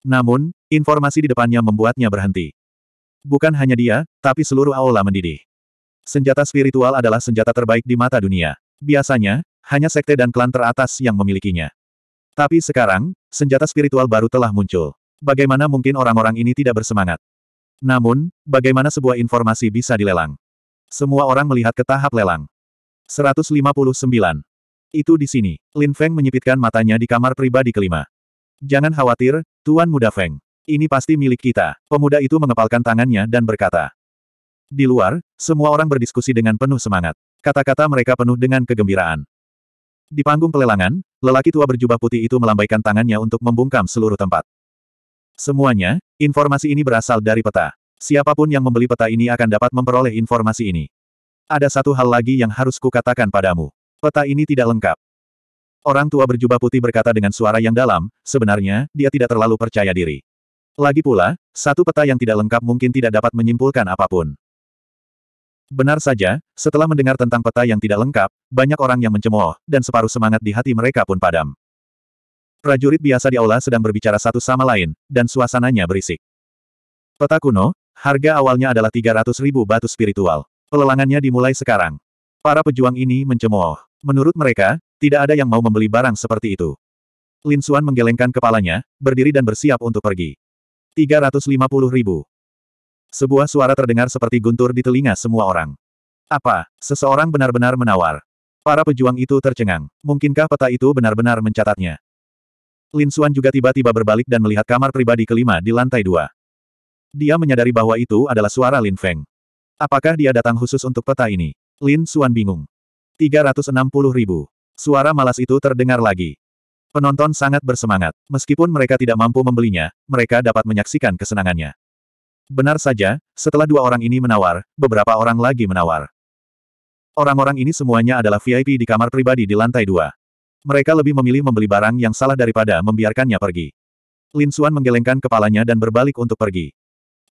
Namun, informasi di depannya membuatnya berhenti. Bukan hanya dia, tapi seluruh aula mendidih. Senjata spiritual adalah senjata terbaik di mata dunia. Biasanya, hanya sekte dan klan teratas yang memilikinya. Tapi sekarang, senjata spiritual baru telah muncul. Bagaimana mungkin orang-orang ini tidak bersemangat? Namun, bagaimana sebuah informasi bisa dilelang? Semua orang melihat ke tahap lelang. 159. Itu di sini. Lin Feng menyipitkan matanya di kamar pribadi kelima. Jangan khawatir, Tuan Muda Feng. Ini pasti milik kita. Pemuda itu mengepalkan tangannya dan berkata. Di luar, semua orang berdiskusi dengan penuh semangat. Kata-kata mereka penuh dengan kegembiraan. Di panggung pelelangan, lelaki tua berjubah putih itu melambaikan tangannya untuk membungkam seluruh tempat. Semuanya, informasi ini berasal dari peta. Siapapun yang membeli peta ini akan dapat memperoleh informasi ini. Ada satu hal lagi yang harus kukatakan padamu. Peta ini tidak lengkap. Orang tua berjubah putih berkata dengan suara yang dalam, sebenarnya, dia tidak terlalu percaya diri. Lagi pula, satu peta yang tidak lengkap mungkin tidak dapat menyimpulkan apapun. Benar saja, setelah mendengar tentang peta yang tidak lengkap, banyak orang yang mencemooh, dan separuh semangat di hati mereka pun padam. Prajurit biasa di aula sedang berbicara satu sama lain, dan suasananya berisik. Peta kuno, harga awalnya adalah 300 ribu batu spiritual. Pelelangannya dimulai sekarang. Para pejuang ini mencemooh. Menurut mereka, tidak ada yang mau membeli barang seperti itu. Lin Suan menggelengkan kepalanya, berdiri dan bersiap untuk pergi. 350 ribu. Sebuah suara terdengar seperti guntur di telinga semua orang. Apa, seseorang benar-benar menawar? Para pejuang itu tercengang. Mungkinkah peta itu benar-benar mencatatnya? Lin Xuan juga tiba-tiba berbalik dan melihat kamar pribadi kelima di lantai dua. Dia menyadari bahwa itu adalah suara Lin Feng. Apakah dia datang khusus untuk peta ini? Lin Xuan bingung. 360 ribu. Suara malas itu terdengar lagi. Penonton sangat bersemangat. Meskipun mereka tidak mampu membelinya, mereka dapat menyaksikan kesenangannya. Benar saja, setelah dua orang ini menawar, beberapa orang lagi menawar. Orang-orang ini semuanya adalah VIP di kamar pribadi di lantai dua. Mereka lebih memilih membeli barang yang salah daripada membiarkannya pergi. Lin Suan menggelengkan kepalanya dan berbalik untuk pergi.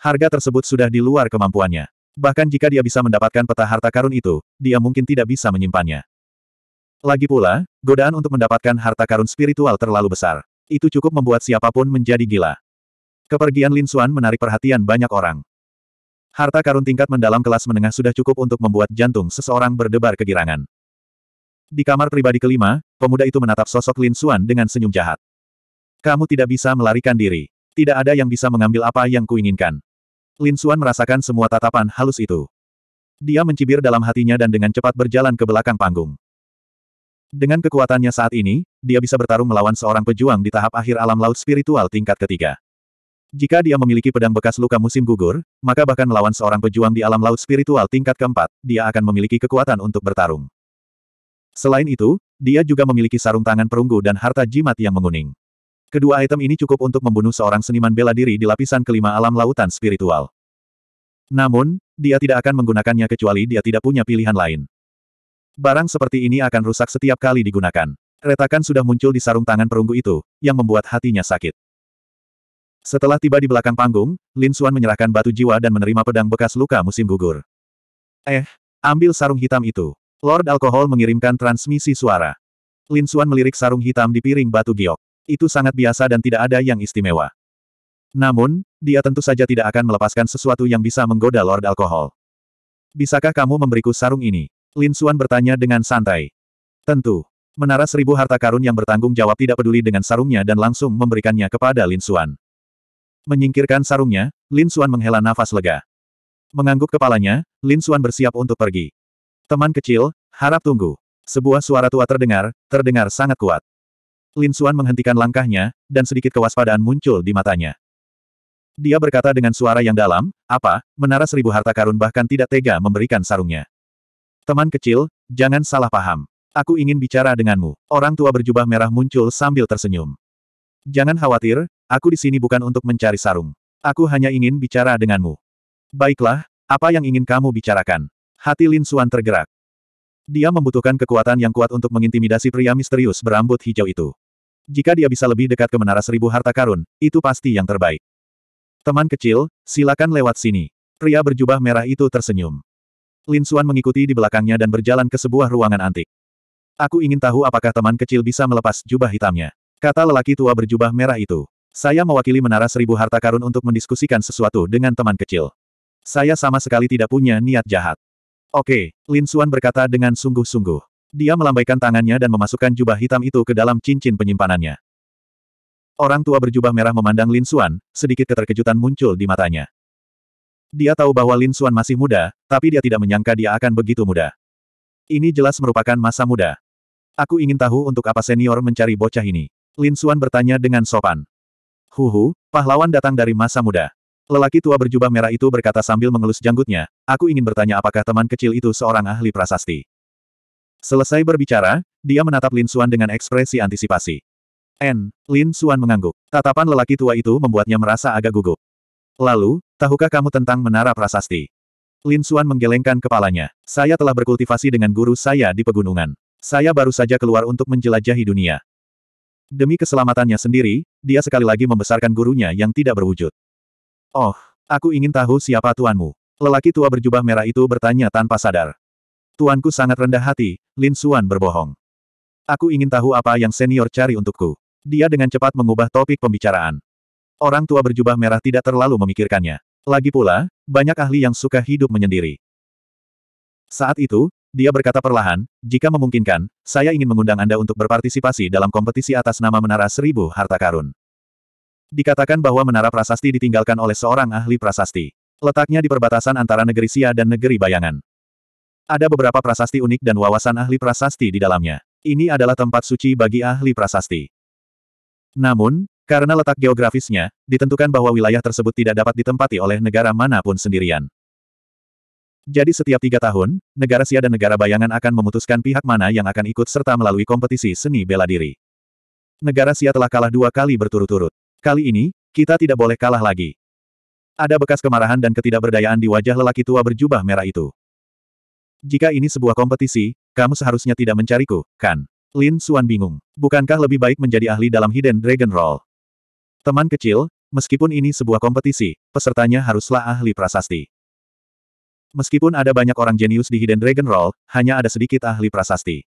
Harga tersebut sudah di luar kemampuannya. Bahkan jika dia bisa mendapatkan peta harta karun itu, dia mungkin tidak bisa menyimpannya. Lagi pula, godaan untuk mendapatkan harta karun spiritual terlalu besar. Itu cukup membuat siapapun menjadi gila. Kepergian Lin Xuan menarik perhatian banyak orang. Harta karun tingkat mendalam kelas menengah sudah cukup untuk membuat jantung seseorang berdebar kegirangan. Di kamar pribadi kelima, pemuda itu menatap sosok Lin Xuan dengan senyum jahat. Kamu tidak bisa melarikan diri. Tidak ada yang bisa mengambil apa yang kuinginkan. Lin Xuan merasakan semua tatapan halus itu. Dia mencibir dalam hatinya dan dengan cepat berjalan ke belakang panggung. Dengan kekuatannya saat ini, dia bisa bertarung melawan seorang pejuang di tahap akhir alam laut spiritual tingkat ketiga. Jika dia memiliki pedang bekas luka musim gugur, maka bahkan melawan seorang pejuang di alam laut spiritual tingkat keempat, dia akan memiliki kekuatan untuk bertarung. Selain itu, dia juga memiliki sarung tangan perunggu dan harta jimat yang menguning. Kedua item ini cukup untuk membunuh seorang seniman bela diri di lapisan kelima alam lautan spiritual. Namun, dia tidak akan menggunakannya kecuali dia tidak punya pilihan lain. Barang seperti ini akan rusak setiap kali digunakan. Retakan sudah muncul di sarung tangan perunggu itu, yang membuat hatinya sakit. Setelah tiba di belakang panggung, Lin Xuan menyerahkan batu jiwa dan menerima pedang bekas luka musim gugur. Eh, ambil sarung hitam itu. Lord Alkohol mengirimkan transmisi suara. Lin Xuan melirik sarung hitam di piring batu giok. Itu sangat biasa dan tidak ada yang istimewa. Namun, dia tentu saja tidak akan melepaskan sesuatu yang bisa menggoda Lord Alkohol. Bisakah kamu memberiku sarung ini? Lin Xuan bertanya dengan santai. Tentu. Menara seribu harta karun yang bertanggung jawab tidak peduli dengan sarungnya dan langsung memberikannya kepada Lin Xuan. Menyingkirkan sarungnya, Lin Xuan menghela nafas lega. Mengangguk kepalanya, Lin Xuan bersiap untuk pergi. Teman kecil, harap tunggu. Sebuah suara tua terdengar, terdengar sangat kuat. Lin Xuan menghentikan langkahnya, dan sedikit kewaspadaan muncul di matanya. Dia berkata dengan suara yang dalam, apa, menara seribu harta karun bahkan tidak tega memberikan sarungnya. Teman kecil, jangan salah paham. Aku ingin bicara denganmu. Orang tua berjubah merah muncul sambil tersenyum. Jangan khawatir, aku di sini bukan untuk mencari sarung. Aku hanya ingin bicara denganmu. Baiklah, apa yang ingin kamu bicarakan? Hati Lin Suan tergerak. Dia membutuhkan kekuatan yang kuat untuk mengintimidasi pria misterius berambut hijau itu. Jika dia bisa lebih dekat ke menara seribu harta karun, itu pasti yang terbaik. Teman kecil, silakan lewat sini. Pria berjubah merah itu tersenyum. Lin Suan mengikuti di belakangnya dan berjalan ke sebuah ruangan antik. Aku ingin tahu apakah teman kecil bisa melepas jubah hitamnya. Kata lelaki tua berjubah merah itu. Saya mewakili menara seribu harta karun untuk mendiskusikan sesuatu dengan teman kecil. Saya sama sekali tidak punya niat jahat. Oke, Lin Suan berkata dengan sungguh-sungguh. Dia melambaikan tangannya dan memasukkan jubah hitam itu ke dalam cincin penyimpanannya. Orang tua berjubah merah memandang Lin Suan, sedikit keterkejutan muncul di matanya. Dia tahu bahwa Lin Suan masih muda, tapi dia tidak menyangka dia akan begitu muda. Ini jelas merupakan masa muda. Aku ingin tahu untuk apa senior mencari bocah ini. Lin Suan bertanya dengan sopan. Huhu, pahlawan datang dari masa muda. Lelaki tua berjubah merah itu berkata sambil mengelus janggutnya, aku ingin bertanya apakah teman kecil itu seorang ahli prasasti. Selesai berbicara, dia menatap Lin Suan dengan ekspresi antisipasi. N. Lin Suan mengangguk. Tatapan lelaki tua itu membuatnya merasa agak gugup. Lalu, tahukah kamu tentang menara prasasti? Lin Suan menggelengkan kepalanya. Saya telah berkultivasi dengan guru saya di pegunungan. Saya baru saja keluar untuk menjelajahi dunia. Demi keselamatannya sendiri, dia sekali lagi membesarkan gurunya yang tidak berwujud. Oh, aku ingin tahu siapa tuanmu. Lelaki tua berjubah merah itu bertanya tanpa sadar. Tuanku sangat rendah hati, Lin Suan berbohong. Aku ingin tahu apa yang senior cari untukku. Dia dengan cepat mengubah topik pembicaraan. Orang tua berjubah merah tidak terlalu memikirkannya. Lagi pula, banyak ahli yang suka hidup menyendiri. Saat itu, dia berkata perlahan, jika memungkinkan, saya ingin mengundang Anda untuk berpartisipasi dalam kompetisi atas nama Menara Seribu Harta Karun. Dikatakan bahwa Menara Prasasti ditinggalkan oleh seorang ahli prasasti. Letaknya di perbatasan antara negeri Sia dan negeri Bayangan. Ada beberapa prasasti unik dan wawasan ahli prasasti di dalamnya. Ini adalah tempat suci bagi ahli prasasti. Namun, karena letak geografisnya, ditentukan bahwa wilayah tersebut tidak dapat ditempati oleh negara manapun sendirian. Jadi setiap tiga tahun, negara Sia dan negara bayangan akan memutuskan pihak mana yang akan ikut serta melalui kompetisi seni bela diri. Negara Sia telah kalah dua kali berturut-turut. Kali ini, kita tidak boleh kalah lagi. Ada bekas kemarahan dan ketidakberdayaan di wajah lelaki tua berjubah merah itu. Jika ini sebuah kompetisi, kamu seharusnya tidak mencariku, kan? Lin Suan bingung. Bukankah lebih baik menjadi ahli dalam Hidden Dragon Roll? Teman kecil, meskipun ini sebuah kompetisi, pesertanya haruslah ahli prasasti. Meskipun ada banyak orang jenius di Hidden Dragon Roll, hanya ada sedikit ahli prasasti.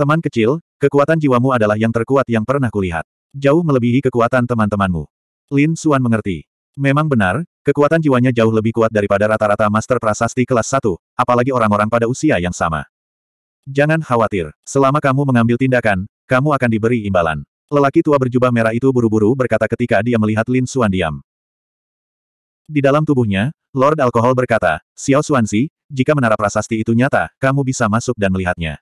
Teman kecil, kekuatan jiwamu adalah yang terkuat yang pernah kulihat. Jauh melebihi kekuatan teman-temanmu. Lin Suan mengerti. Memang benar, kekuatan jiwanya jauh lebih kuat daripada rata-rata master prasasti kelas 1, apalagi orang-orang pada usia yang sama. Jangan khawatir, selama kamu mengambil tindakan, kamu akan diberi imbalan. Lelaki tua berjubah merah itu buru-buru berkata ketika dia melihat Lin Suan diam. Di dalam tubuhnya, Lord Alkohol berkata, Xiao Xuanzi, jika menara prasasti itu nyata, kamu bisa masuk dan melihatnya.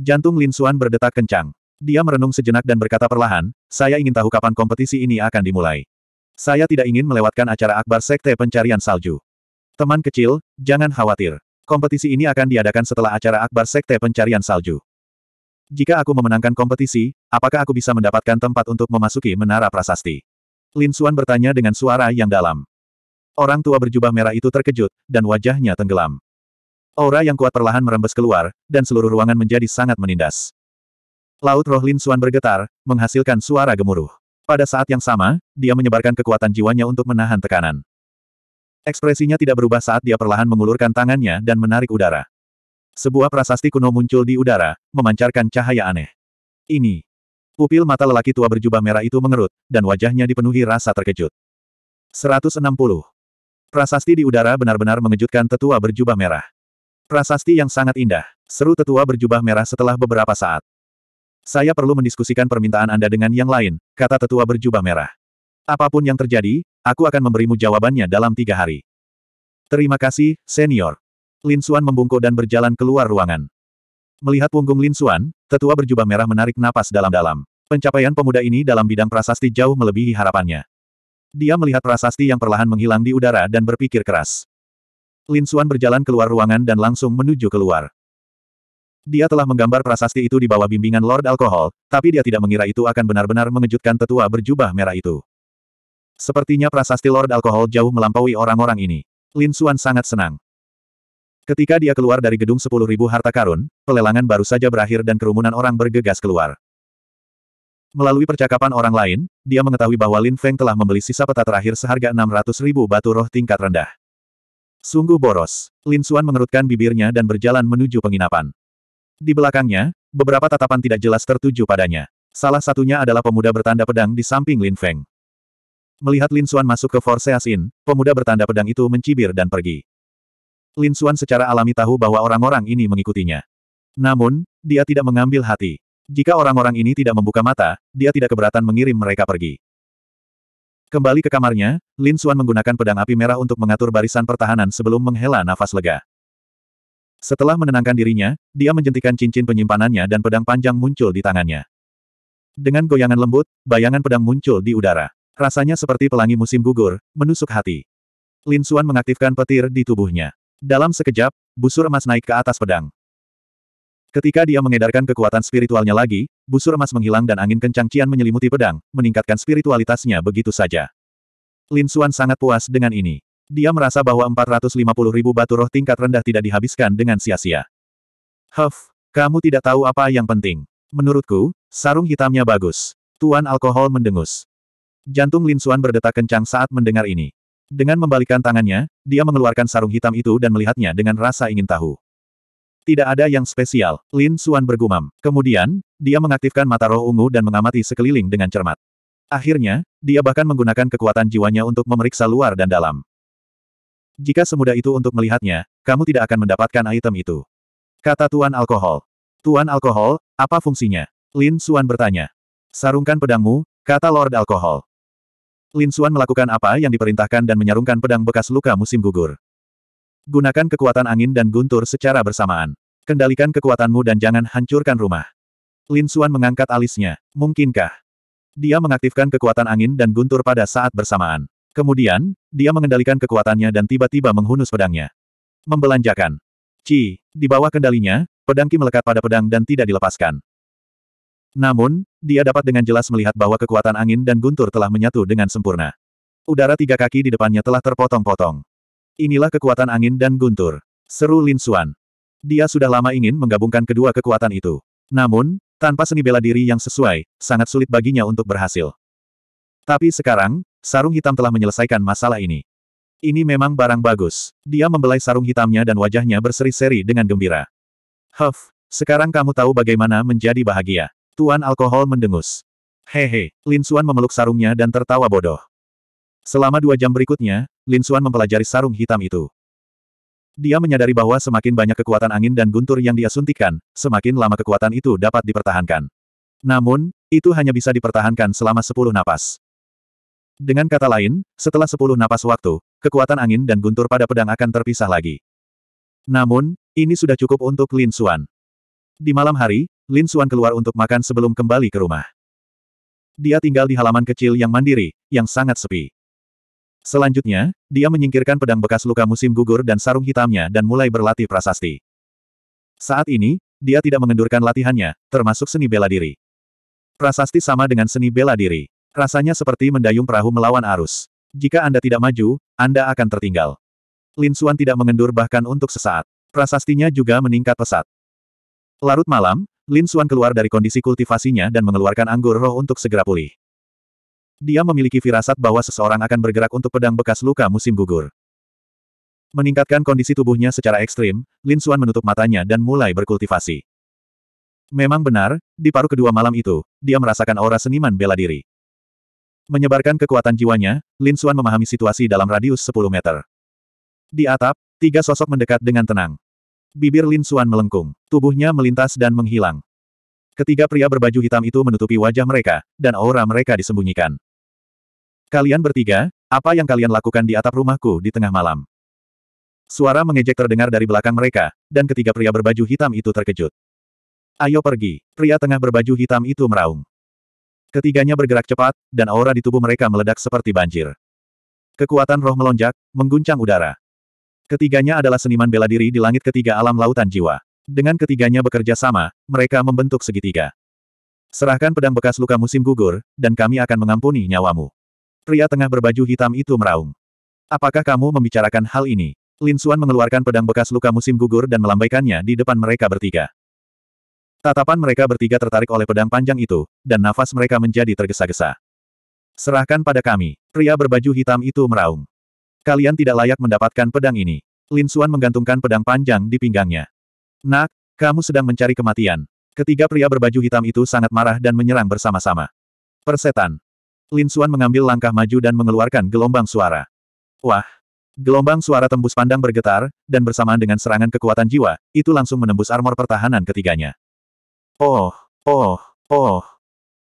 Jantung Lin Xuan berdetak kencang. Dia merenung sejenak dan berkata perlahan, saya ingin tahu kapan kompetisi ini akan dimulai. Saya tidak ingin melewatkan acara akbar Sekte Pencarian Salju. Teman kecil, jangan khawatir. Kompetisi ini akan diadakan setelah acara akbar Sekte Pencarian Salju. Jika aku memenangkan kompetisi, apakah aku bisa mendapatkan tempat untuk memasuki Menara Prasasti? Lin Xuan bertanya dengan suara yang dalam. Orang tua berjubah merah itu terkejut, dan wajahnya tenggelam. Aura yang kuat perlahan merembes keluar, dan seluruh ruangan menjadi sangat menindas. Laut roh Lin Suan bergetar, menghasilkan suara gemuruh. Pada saat yang sama, dia menyebarkan kekuatan jiwanya untuk menahan tekanan. Ekspresinya tidak berubah saat dia perlahan mengulurkan tangannya dan menarik udara. Sebuah prasasti kuno muncul di udara, memancarkan cahaya aneh. Ini, Pupil mata lelaki tua berjubah merah itu mengerut, dan wajahnya dipenuhi rasa terkejut. 160. Prasasti di udara benar-benar mengejutkan tetua berjubah merah. Prasasti yang sangat indah, seru tetua berjubah merah setelah beberapa saat. Saya perlu mendiskusikan permintaan Anda dengan yang lain, kata tetua berjubah merah. Apapun yang terjadi, aku akan memberimu jawabannya dalam tiga hari. Terima kasih, senior. Lin Xuan membungkuk dan berjalan keluar ruangan. Melihat punggung Lin Xuan, tetua berjubah merah menarik napas dalam-dalam. Pencapaian pemuda ini dalam bidang prasasti jauh melebihi harapannya. Dia melihat prasasti yang perlahan menghilang di udara dan berpikir keras. Lin Xuan berjalan keluar ruangan dan langsung menuju keluar. Dia telah menggambar prasasti itu di bawah bimbingan Lord Alkohol, tapi dia tidak mengira itu akan benar-benar mengejutkan tetua berjubah merah itu. Sepertinya prasasti Lord Alkohol jauh melampaui orang-orang ini. Lin Xuan sangat senang. Ketika dia keluar dari gedung 10.000 harta karun, pelelangan baru saja berakhir dan kerumunan orang bergegas keluar. Melalui percakapan orang lain, dia mengetahui bahwa Lin Feng telah membeli sisa peta terakhir seharga 600 ribu batu roh tingkat rendah. Sungguh boros. Lin Xuan mengerutkan bibirnya dan berjalan menuju penginapan. Di belakangnya, beberapa tatapan tidak jelas tertuju padanya. Salah satunya adalah pemuda bertanda pedang di samping Lin Feng. Melihat Lin Xuan masuk ke Force Inn, pemuda bertanda pedang itu mencibir dan pergi. Lin Xuan secara alami tahu bahwa orang-orang ini mengikutinya. Namun, dia tidak mengambil hati. Jika orang-orang ini tidak membuka mata, dia tidak keberatan mengirim mereka pergi. Kembali ke kamarnya, Lin Xuan menggunakan pedang api merah untuk mengatur barisan pertahanan sebelum menghela nafas lega. Setelah menenangkan dirinya, dia menjentikan cincin penyimpanannya dan pedang panjang muncul di tangannya. Dengan goyangan lembut, bayangan pedang muncul di udara. Rasanya seperti pelangi musim gugur, menusuk hati. Lin Xuan mengaktifkan petir di tubuhnya. Dalam sekejap, busur emas naik ke atas pedang. Ketika dia mengedarkan kekuatan spiritualnya lagi, busur emas menghilang dan angin kencang Cian menyelimuti pedang, meningkatkan spiritualitasnya begitu saja. Lin Xuan sangat puas dengan ini. Dia merasa bahwa 450 ribu batu roh tingkat rendah tidak dihabiskan dengan sia-sia. Huff, kamu tidak tahu apa yang penting. Menurutku, sarung hitamnya bagus. Tuan alkohol mendengus. Jantung Lin Xuan berdetak kencang saat mendengar ini. Dengan membalikkan tangannya, dia mengeluarkan sarung hitam itu dan melihatnya dengan rasa ingin tahu. Tidak ada yang spesial, Lin Suan bergumam. Kemudian, dia mengaktifkan mata roh ungu dan mengamati sekeliling dengan cermat. Akhirnya, dia bahkan menggunakan kekuatan jiwanya untuk memeriksa luar dan dalam. Jika semudah itu untuk melihatnya, kamu tidak akan mendapatkan item itu. Kata Tuan Alkohol. Tuan Alkohol, apa fungsinya? Lin Suan bertanya. Sarungkan pedangmu, kata Lord Alkohol. Lin Suan melakukan apa yang diperintahkan dan menyarungkan pedang bekas luka musim gugur. Gunakan kekuatan angin dan guntur secara bersamaan. Kendalikan kekuatanmu dan jangan hancurkan rumah. Lin Xuan mengangkat alisnya. Mungkinkah? Dia mengaktifkan kekuatan angin dan guntur pada saat bersamaan. Kemudian, dia mengendalikan kekuatannya dan tiba-tiba menghunus pedangnya. Membelanjakan. Ci, di bawah kendalinya, pedang Ki melekat pada pedang dan tidak dilepaskan. Namun, dia dapat dengan jelas melihat bahwa kekuatan angin dan guntur telah menyatu dengan sempurna. Udara tiga kaki di depannya telah terpotong-potong. Inilah kekuatan angin dan guntur. Seru Lin Xuan. Dia sudah lama ingin menggabungkan kedua kekuatan itu. Namun, tanpa seni bela diri yang sesuai, sangat sulit baginya untuk berhasil. Tapi sekarang, sarung hitam telah menyelesaikan masalah ini. Ini memang barang bagus. Dia membelai sarung hitamnya dan wajahnya berseri-seri dengan gembira. Huff, sekarang kamu tahu bagaimana menjadi bahagia. Tuan alkohol mendengus. Hehe, Lin Xuan memeluk sarungnya dan tertawa bodoh. Selama dua jam berikutnya, Lin Xuan mempelajari sarung hitam itu. Dia menyadari bahwa semakin banyak kekuatan angin dan guntur yang dia suntikan, semakin lama kekuatan itu dapat dipertahankan. Namun, itu hanya bisa dipertahankan selama sepuluh napas. Dengan kata lain, setelah sepuluh napas waktu, kekuatan angin dan guntur pada pedang akan terpisah lagi. Namun, ini sudah cukup untuk Lin Xuan. Di malam hari, Lin Xuan keluar untuk makan sebelum kembali ke rumah. Dia tinggal di halaman kecil yang mandiri, yang sangat sepi. Selanjutnya, dia menyingkirkan pedang bekas luka musim gugur dan sarung hitamnya dan mulai berlatih prasasti. Saat ini, dia tidak mengendurkan latihannya, termasuk seni bela diri. Prasasti sama dengan seni bela diri. Rasanya seperti mendayung perahu melawan arus. Jika Anda tidak maju, Anda akan tertinggal. Lin Xuan tidak mengendur bahkan untuk sesaat. Prasastinya juga meningkat pesat. Larut malam, Lin Xuan keluar dari kondisi kultivasinya dan mengeluarkan anggur roh untuk segera pulih. Dia memiliki firasat bahwa seseorang akan bergerak untuk pedang bekas luka musim gugur. Meningkatkan kondisi tubuhnya secara ekstrim, Lin Suan menutup matanya dan mulai berkultivasi. Memang benar, di paruh kedua malam itu, dia merasakan aura seniman bela diri. Menyebarkan kekuatan jiwanya, Lin Suan memahami situasi dalam radius 10 meter. Di atap, tiga sosok mendekat dengan tenang. Bibir Lin Suan melengkung, tubuhnya melintas dan menghilang. Ketiga pria berbaju hitam itu menutupi wajah mereka, dan aura mereka disembunyikan. Kalian bertiga, apa yang kalian lakukan di atap rumahku di tengah malam? Suara mengejek terdengar dari belakang mereka, dan ketiga pria berbaju hitam itu terkejut. Ayo pergi, pria tengah berbaju hitam itu meraung. Ketiganya bergerak cepat, dan aura di tubuh mereka meledak seperti banjir. Kekuatan roh melonjak, mengguncang udara. Ketiganya adalah seniman bela diri di langit ketiga alam lautan jiwa. Dengan ketiganya bekerja sama, mereka membentuk segitiga. Serahkan pedang bekas luka musim gugur, dan kami akan mengampuni nyawamu. Pria tengah berbaju hitam itu meraung. Apakah kamu membicarakan hal ini? Lin Xuan mengeluarkan pedang bekas luka musim gugur dan melambaikannya di depan mereka bertiga. Tatapan mereka bertiga tertarik oleh pedang panjang itu, dan nafas mereka menjadi tergesa-gesa. Serahkan pada kami, pria berbaju hitam itu meraung. Kalian tidak layak mendapatkan pedang ini. Lin Xuan menggantungkan pedang panjang di pinggangnya. Nak, kamu sedang mencari kematian. Ketiga pria berbaju hitam itu sangat marah dan menyerang bersama-sama. Persetan, Lin Suan mengambil langkah maju dan mengeluarkan gelombang suara. Wah! Gelombang suara tembus pandang bergetar, dan bersamaan dengan serangan kekuatan jiwa, itu langsung menembus armor pertahanan ketiganya. Oh, oh, oh.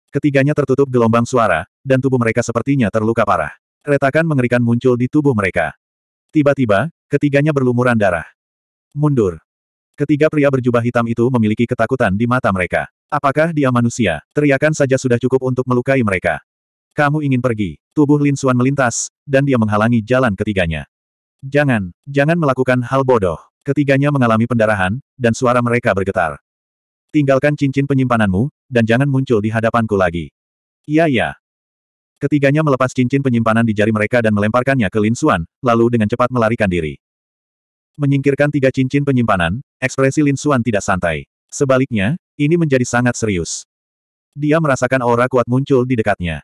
Ketiganya tertutup gelombang suara, dan tubuh mereka sepertinya terluka parah. Retakan mengerikan muncul di tubuh mereka. Tiba-tiba, ketiganya berlumuran darah. Mundur. Ketiga pria berjubah hitam itu memiliki ketakutan di mata mereka. Apakah dia manusia? Teriakan saja sudah cukup untuk melukai mereka. Kamu ingin pergi. Tubuh Lin Suan melintas, dan dia menghalangi jalan ketiganya. Jangan, jangan melakukan hal bodoh. Ketiganya mengalami pendarahan, dan suara mereka bergetar. Tinggalkan cincin penyimpananmu, dan jangan muncul di hadapanku lagi. Iya iya. Ketiganya melepas cincin penyimpanan di jari mereka dan melemparkannya ke Lin Suan, lalu dengan cepat melarikan diri. Menyingkirkan tiga cincin penyimpanan, ekspresi Lin Suan tidak santai. Sebaliknya, ini menjadi sangat serius. Dia merasakan aura kuat muncul di dekatnya.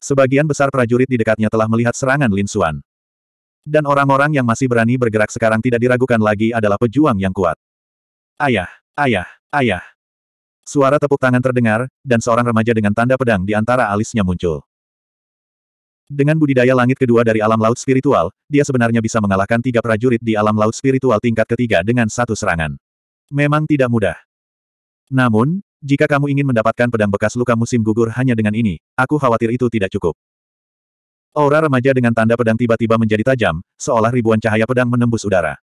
Sebagian besar prajurit di dekatnya telah melihat serangan Lin Xuan. Dan orang-orang yang masih berani bergerak sekarang tidak diragukan lagi adalah pejuang yang kuat. Ayah, ayah, ayah. Suara tepuk tangan terdengar, dan seorang remaja dengan tanda pedang di antara alisnya muncul. Dengan budidaya langit kedua dari alam laut spiritual, dia sebenarnya bisa mengalahkan tiga prajurit di alam laut spiritual tingkat ketiga dengan satu serangan. Memang tidak mudah. Namun, jika kamu ingin mendapatkan pedang bekas luka musim gugur hanya dengan ini, aku khawatir itu tidak cukup. Aura remaja dengan tanda pedang tiba-tiba menjadi tajam, seolah ribuan cahaya pedang menembus udara.